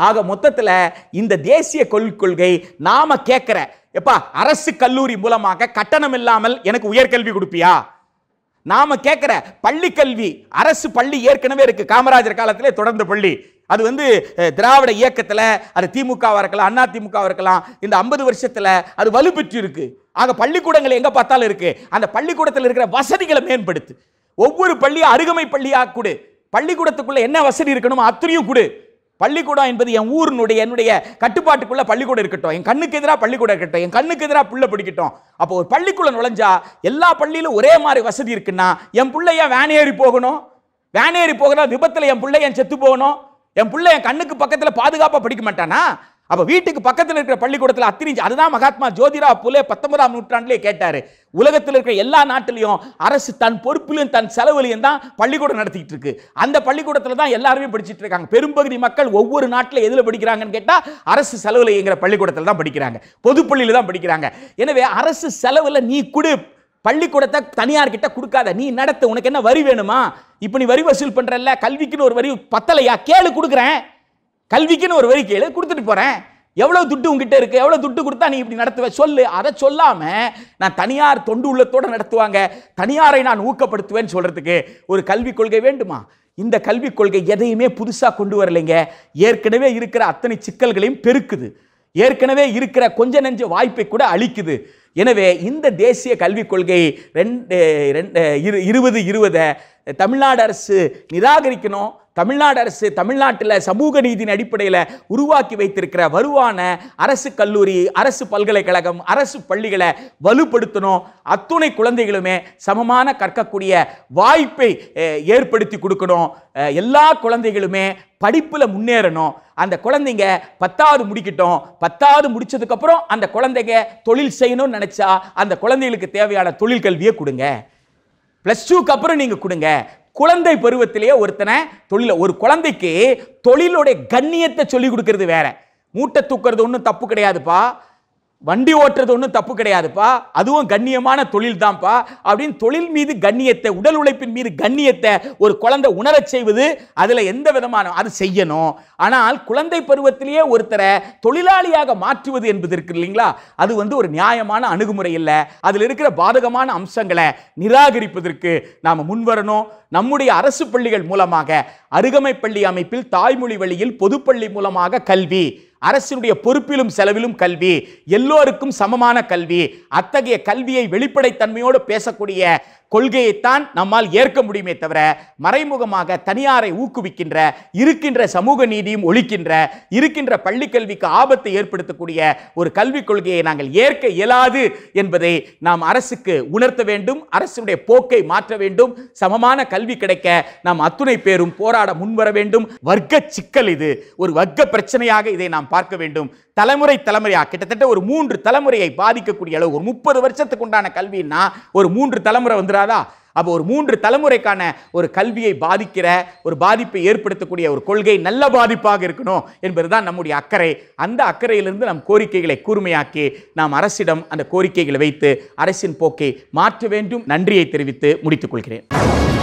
ஆக மொத்தத்தில் இந்த தேசிய கொள்கொள்கை நாம் கேட்குற எப்பா அரசு கல்லூரி மூலமாக கட்டணம் இல்லாமல் எனக்கு உயர்கல்வி கொடுப்பியா நாம கேட்கிற பள்ளி கல்வி அரசு பள்ளி ஏற்கனவே இருக்கு காமராஜர் காலத்திலே தொடர்ந்து பள்ளி அது வந்து திராவிட இயக்கத்தில் அது திமுகவாக இருக்கலாம் அண்ணா திமுகவாக இருக்கலாம் இந்த ஐம்பது வருஷத்தில் அது வலுப்பெற்று இருக்கு ஆக பள்ளிக்கூடங்கள் எங்கே பார்த்தாலும் இருக்கு அந்த பள்ளிக்கூடத்தில் இருக்கிற வசதிகளை மேம்படுத்து ஒவ்வொரு பள்ளியும் அருகமை பள்ளியாக கொடு பள்ளிக்கூடத்துக்குள்ள என்ன வசதி இருக்கணுமோ அத்தனையும் கொடு பள்ளிக்கூடம் என்பது என் ஊரினுடைய என்னுடைய கட்டுப்பாட்டுக்குள்ளே பள்ளிக்கூடம் இருக்கட்டும் என் கண்ணுக்கு எதிராக பள்ளிக்கூடம் இருக்கட்டும் என் கண்ணுக்கு எதிராக புள்ள பிடிக்கட்டும் அப்போ ஒரு பள்ளிக்குள்ள நுழைஞ்சா எல்லா பள்ளியிலும் ஒரே மாதிரி வசதி இருக்குன்னா என் பிள்ளைய வேனேறி போகணும் வேனேறி போகணும் விபத்தில் என் பிள்ளை என் செத்து போகணும் என் பிள்ளை என் கண்ணுக்கு பக்கத்தில் பாதுகாப்பாக படிக்க மாட்டானா அப்போ வீட்டுக்கு பக்கத்தில் இருக்கிற பள்ளிக்கூடத்தில் அத்திரிஞ்சு அதுதான் மகாத்மா ஜோதிரா புலே பத்தொன்பதாம் நூற்றாண்டுலே கேட்டார் உலகத்தில் இருக்கிற எல்லா நாட்டிலையும் அரசு தன் பொறுப்பிலும் தன் செலவுலையும் தான் பள்ளிக்கூடம் நடத்திக்கிட்டு இருக்கு அந்த பள்ளிக்கூடத்தில் தான் எல்லாருமே படிச்சுட்டு இருக்காங்க பெரும்பகுதி மக்கள் ஒவ்வொரு நாட்டில் எதில் படிக்கிறாங்கன்னு கேட்டால் அரசு செலவில் இயங்குற பள்ளிக்கூடத்தில் தான் படிக்கிறாங்க பொதுப்பள்ளியில் தான் படிக்கிறாங்க எனவே அரசு செலவில் நீ கொடு பள்ளிக்கூடத்தை தனியார் கிட்ட கொடுக்காத நீ நடத்த உனக்கு என்ன வரி வேணுமா இப்போ நீ வரி வசூல் பண்ணுறல்ல கல்விக்குன்னு ஒரு வரி பத்தலையா கேளு கொடுக்குறேன் கல்விக்குன்னு ஒரு வரிக்கையில் கொடுத்துட்டு போகிறேன் எவ்வளோ துட்டு உங்ககிட்ட இருக்குது எவ்வளோ துட்டு கொடுத்தா நீ இப்படி நடத்துவ சொல்லு அதை சொல்லாமல் நான் தனியார் தொண்டு உள்ளத்தோடு நடத்துவாங்க தனியாரை நான் ஊக்கப்படுத்துவேன்னு சொல்கிறதுக்கு ஒரு கல்விக் கொள்கை வேண்டுமா இந்த கல்விக் கொள்கை எதையுமே புதுசாக கொண்டு வரலைங்க ஏற்கனவே இருக்கிற அத்தனை சிக்கல்களையும் பெருக்குது ஏற்கனவே இருக்கிற கொஞ்ச நெஞ்ச வாய்ப்பை கூட அளிக்குது எனவே இந்த தேசிய கல்விக் கொள்கை ரெண்டு ரெண்டு இரு இருபது இருபதை தமிழ்நாடு அரசு நிராகரிக்கணும் தமிழ்நாடு அரசு தமிழ்நாட்டில் சமூக நீதியின் அடிப்படையில் உருவாக்கி வைத்திருக்கிற வலுவான அரசு கல்லூரி அரசு பல்கலைக்கழகம் அரசு பள்ளிகளை வலுப்படுத்தணும் அத்துணை குழந்தைகளுமே சமமான கற்கக்கூடிய வாய்ப்பை ஏற்படுத்தி கொடுக்கணும் எல்லா குழந்தைகளுமே படிப்பில் முன்னேறணும் அந்த குழந்தைங்க பத்தாவது முடிக்கட்டும் பத்தாவது முடித்ததுக்கப்புறம் அந்த குழந்தைங்க தொழில் செய்யணும்னு நினச்சா அந்த குழந்தைகளுக்கு தேவையான தொழில் கல்வியை கொடுங்க ப்ளஸ் டூக்கு அப்புறம் நீங்கள் கொடுங்க குழந்தை பருவத்திலேயே ஒருத்தனை தொழில ஒரு குழந்தைக்கு தொழிலுடைய கண்ணியத்தை சொல்லி கொடுக்கறது வேற மூட்டை தூக்குறது ஒன்றும் தப்பு கிடையாதுப்பா வண்டி ஓட்டுறது ஒன்றும் தப்பு கிடையாதுப்பா அதுவும் கண்ணியமான தொழில் தான்ப்பா அப்படின்னு தொழில் மீது கண்ணியத்தை உடல் உழைப்பின் மீது கண்ணியத்தை ஒரு குழந்தை உணரச் செய்வது அதில் எந்த விதமான அது செய்யணும் ஆனால் குழந்தை பருவத்திலேயே ஒருத்தரை தொழிலாளியாக மாற்றுவது என்பது இருக்கு இல்லைங்களா அது வந்து ஒரு நியாயமான அணுகுமுறை இல்லை அதில் இருக்கிற பாதகமான அம்சங்களை நிராகரிப்பதற்கு நாம் முன்வரணும் நம்முடைய அரசு பள்ளிகள் மூலமாக அருகமை பள்ளி அமைப்பில் தாய்மொழி வழியில் பொதுப்பள்ளி மூலமாக கல்வி அரசினுடைய பொறுப்பிலும் செலவிலும் கல்வி எல்லோருக்கும் சமமான கல்வி அத்தகைய கல்வியை வெளிப்படைத்தன்மையோடு பேசக்கூடிய கொள்கையைத்தான் நம்மால் ஏற்க முடியுமே தவிர மறைமுகமாக தனியாரை ஊக்குவிக்கின்ற இருக்கின்ற சமூக நீதியும் ஒழிக்கின்ற இருக்கின்ற பள்ளி கல்விக்கு ஆபத்தை ஏற்படுத்தக்கூடிய ஒரு கல்விக் கொள்கையை நாங்கள் ஏற்க இயலாது என்பதை நாம் அரசுக்கு உணர்த்த வேண்டும் அரசுடைய போக்கை மாற்ற வேண்டும் சமமான கல்வி கிடைக்க நாம் அத்துணை பேரும் போராட முன்வர வேண்டும் வர்க்க சிக்கல் இது ஒரு வர்க்க பிரச்சனையாக இதை நாம் பார்க்க வேண்டும் தலைமுறை தலைமுறையா கிட்டத்தட்ட ஒரு மூன்று தலைமுறையை பாதிக்கக்கூடிய அளவு ஒரு முப்பது வருஷத்துக்கு உண்டான கல்வின்னா ஒரு மூன்று தலைமுறை வந்து வராதா அப்போ ஒரு மூன்று தலைமுறைக்கான ஒரு கல்வியை பாதிக்கிற ஒரு பாதிப்பை ஏற்படுத்தக்கூடிய ஒரு கொள்கை நல்ல பாதிப்பாக இருக்கணும் என்பதுதான் நம்முடைய அக்கறை அந்த அக்கறையிலிருந்து நம் கோரிக்கைகளை கூர்மையாக்கி நாம் அரசிடம் அந்த கோரிக்கைகளை வைத்து அரசின் போக்கை மாற்ற வேண்டும் நன்றியை தெரிவித்து முடித்துக் கொள்கிறேன்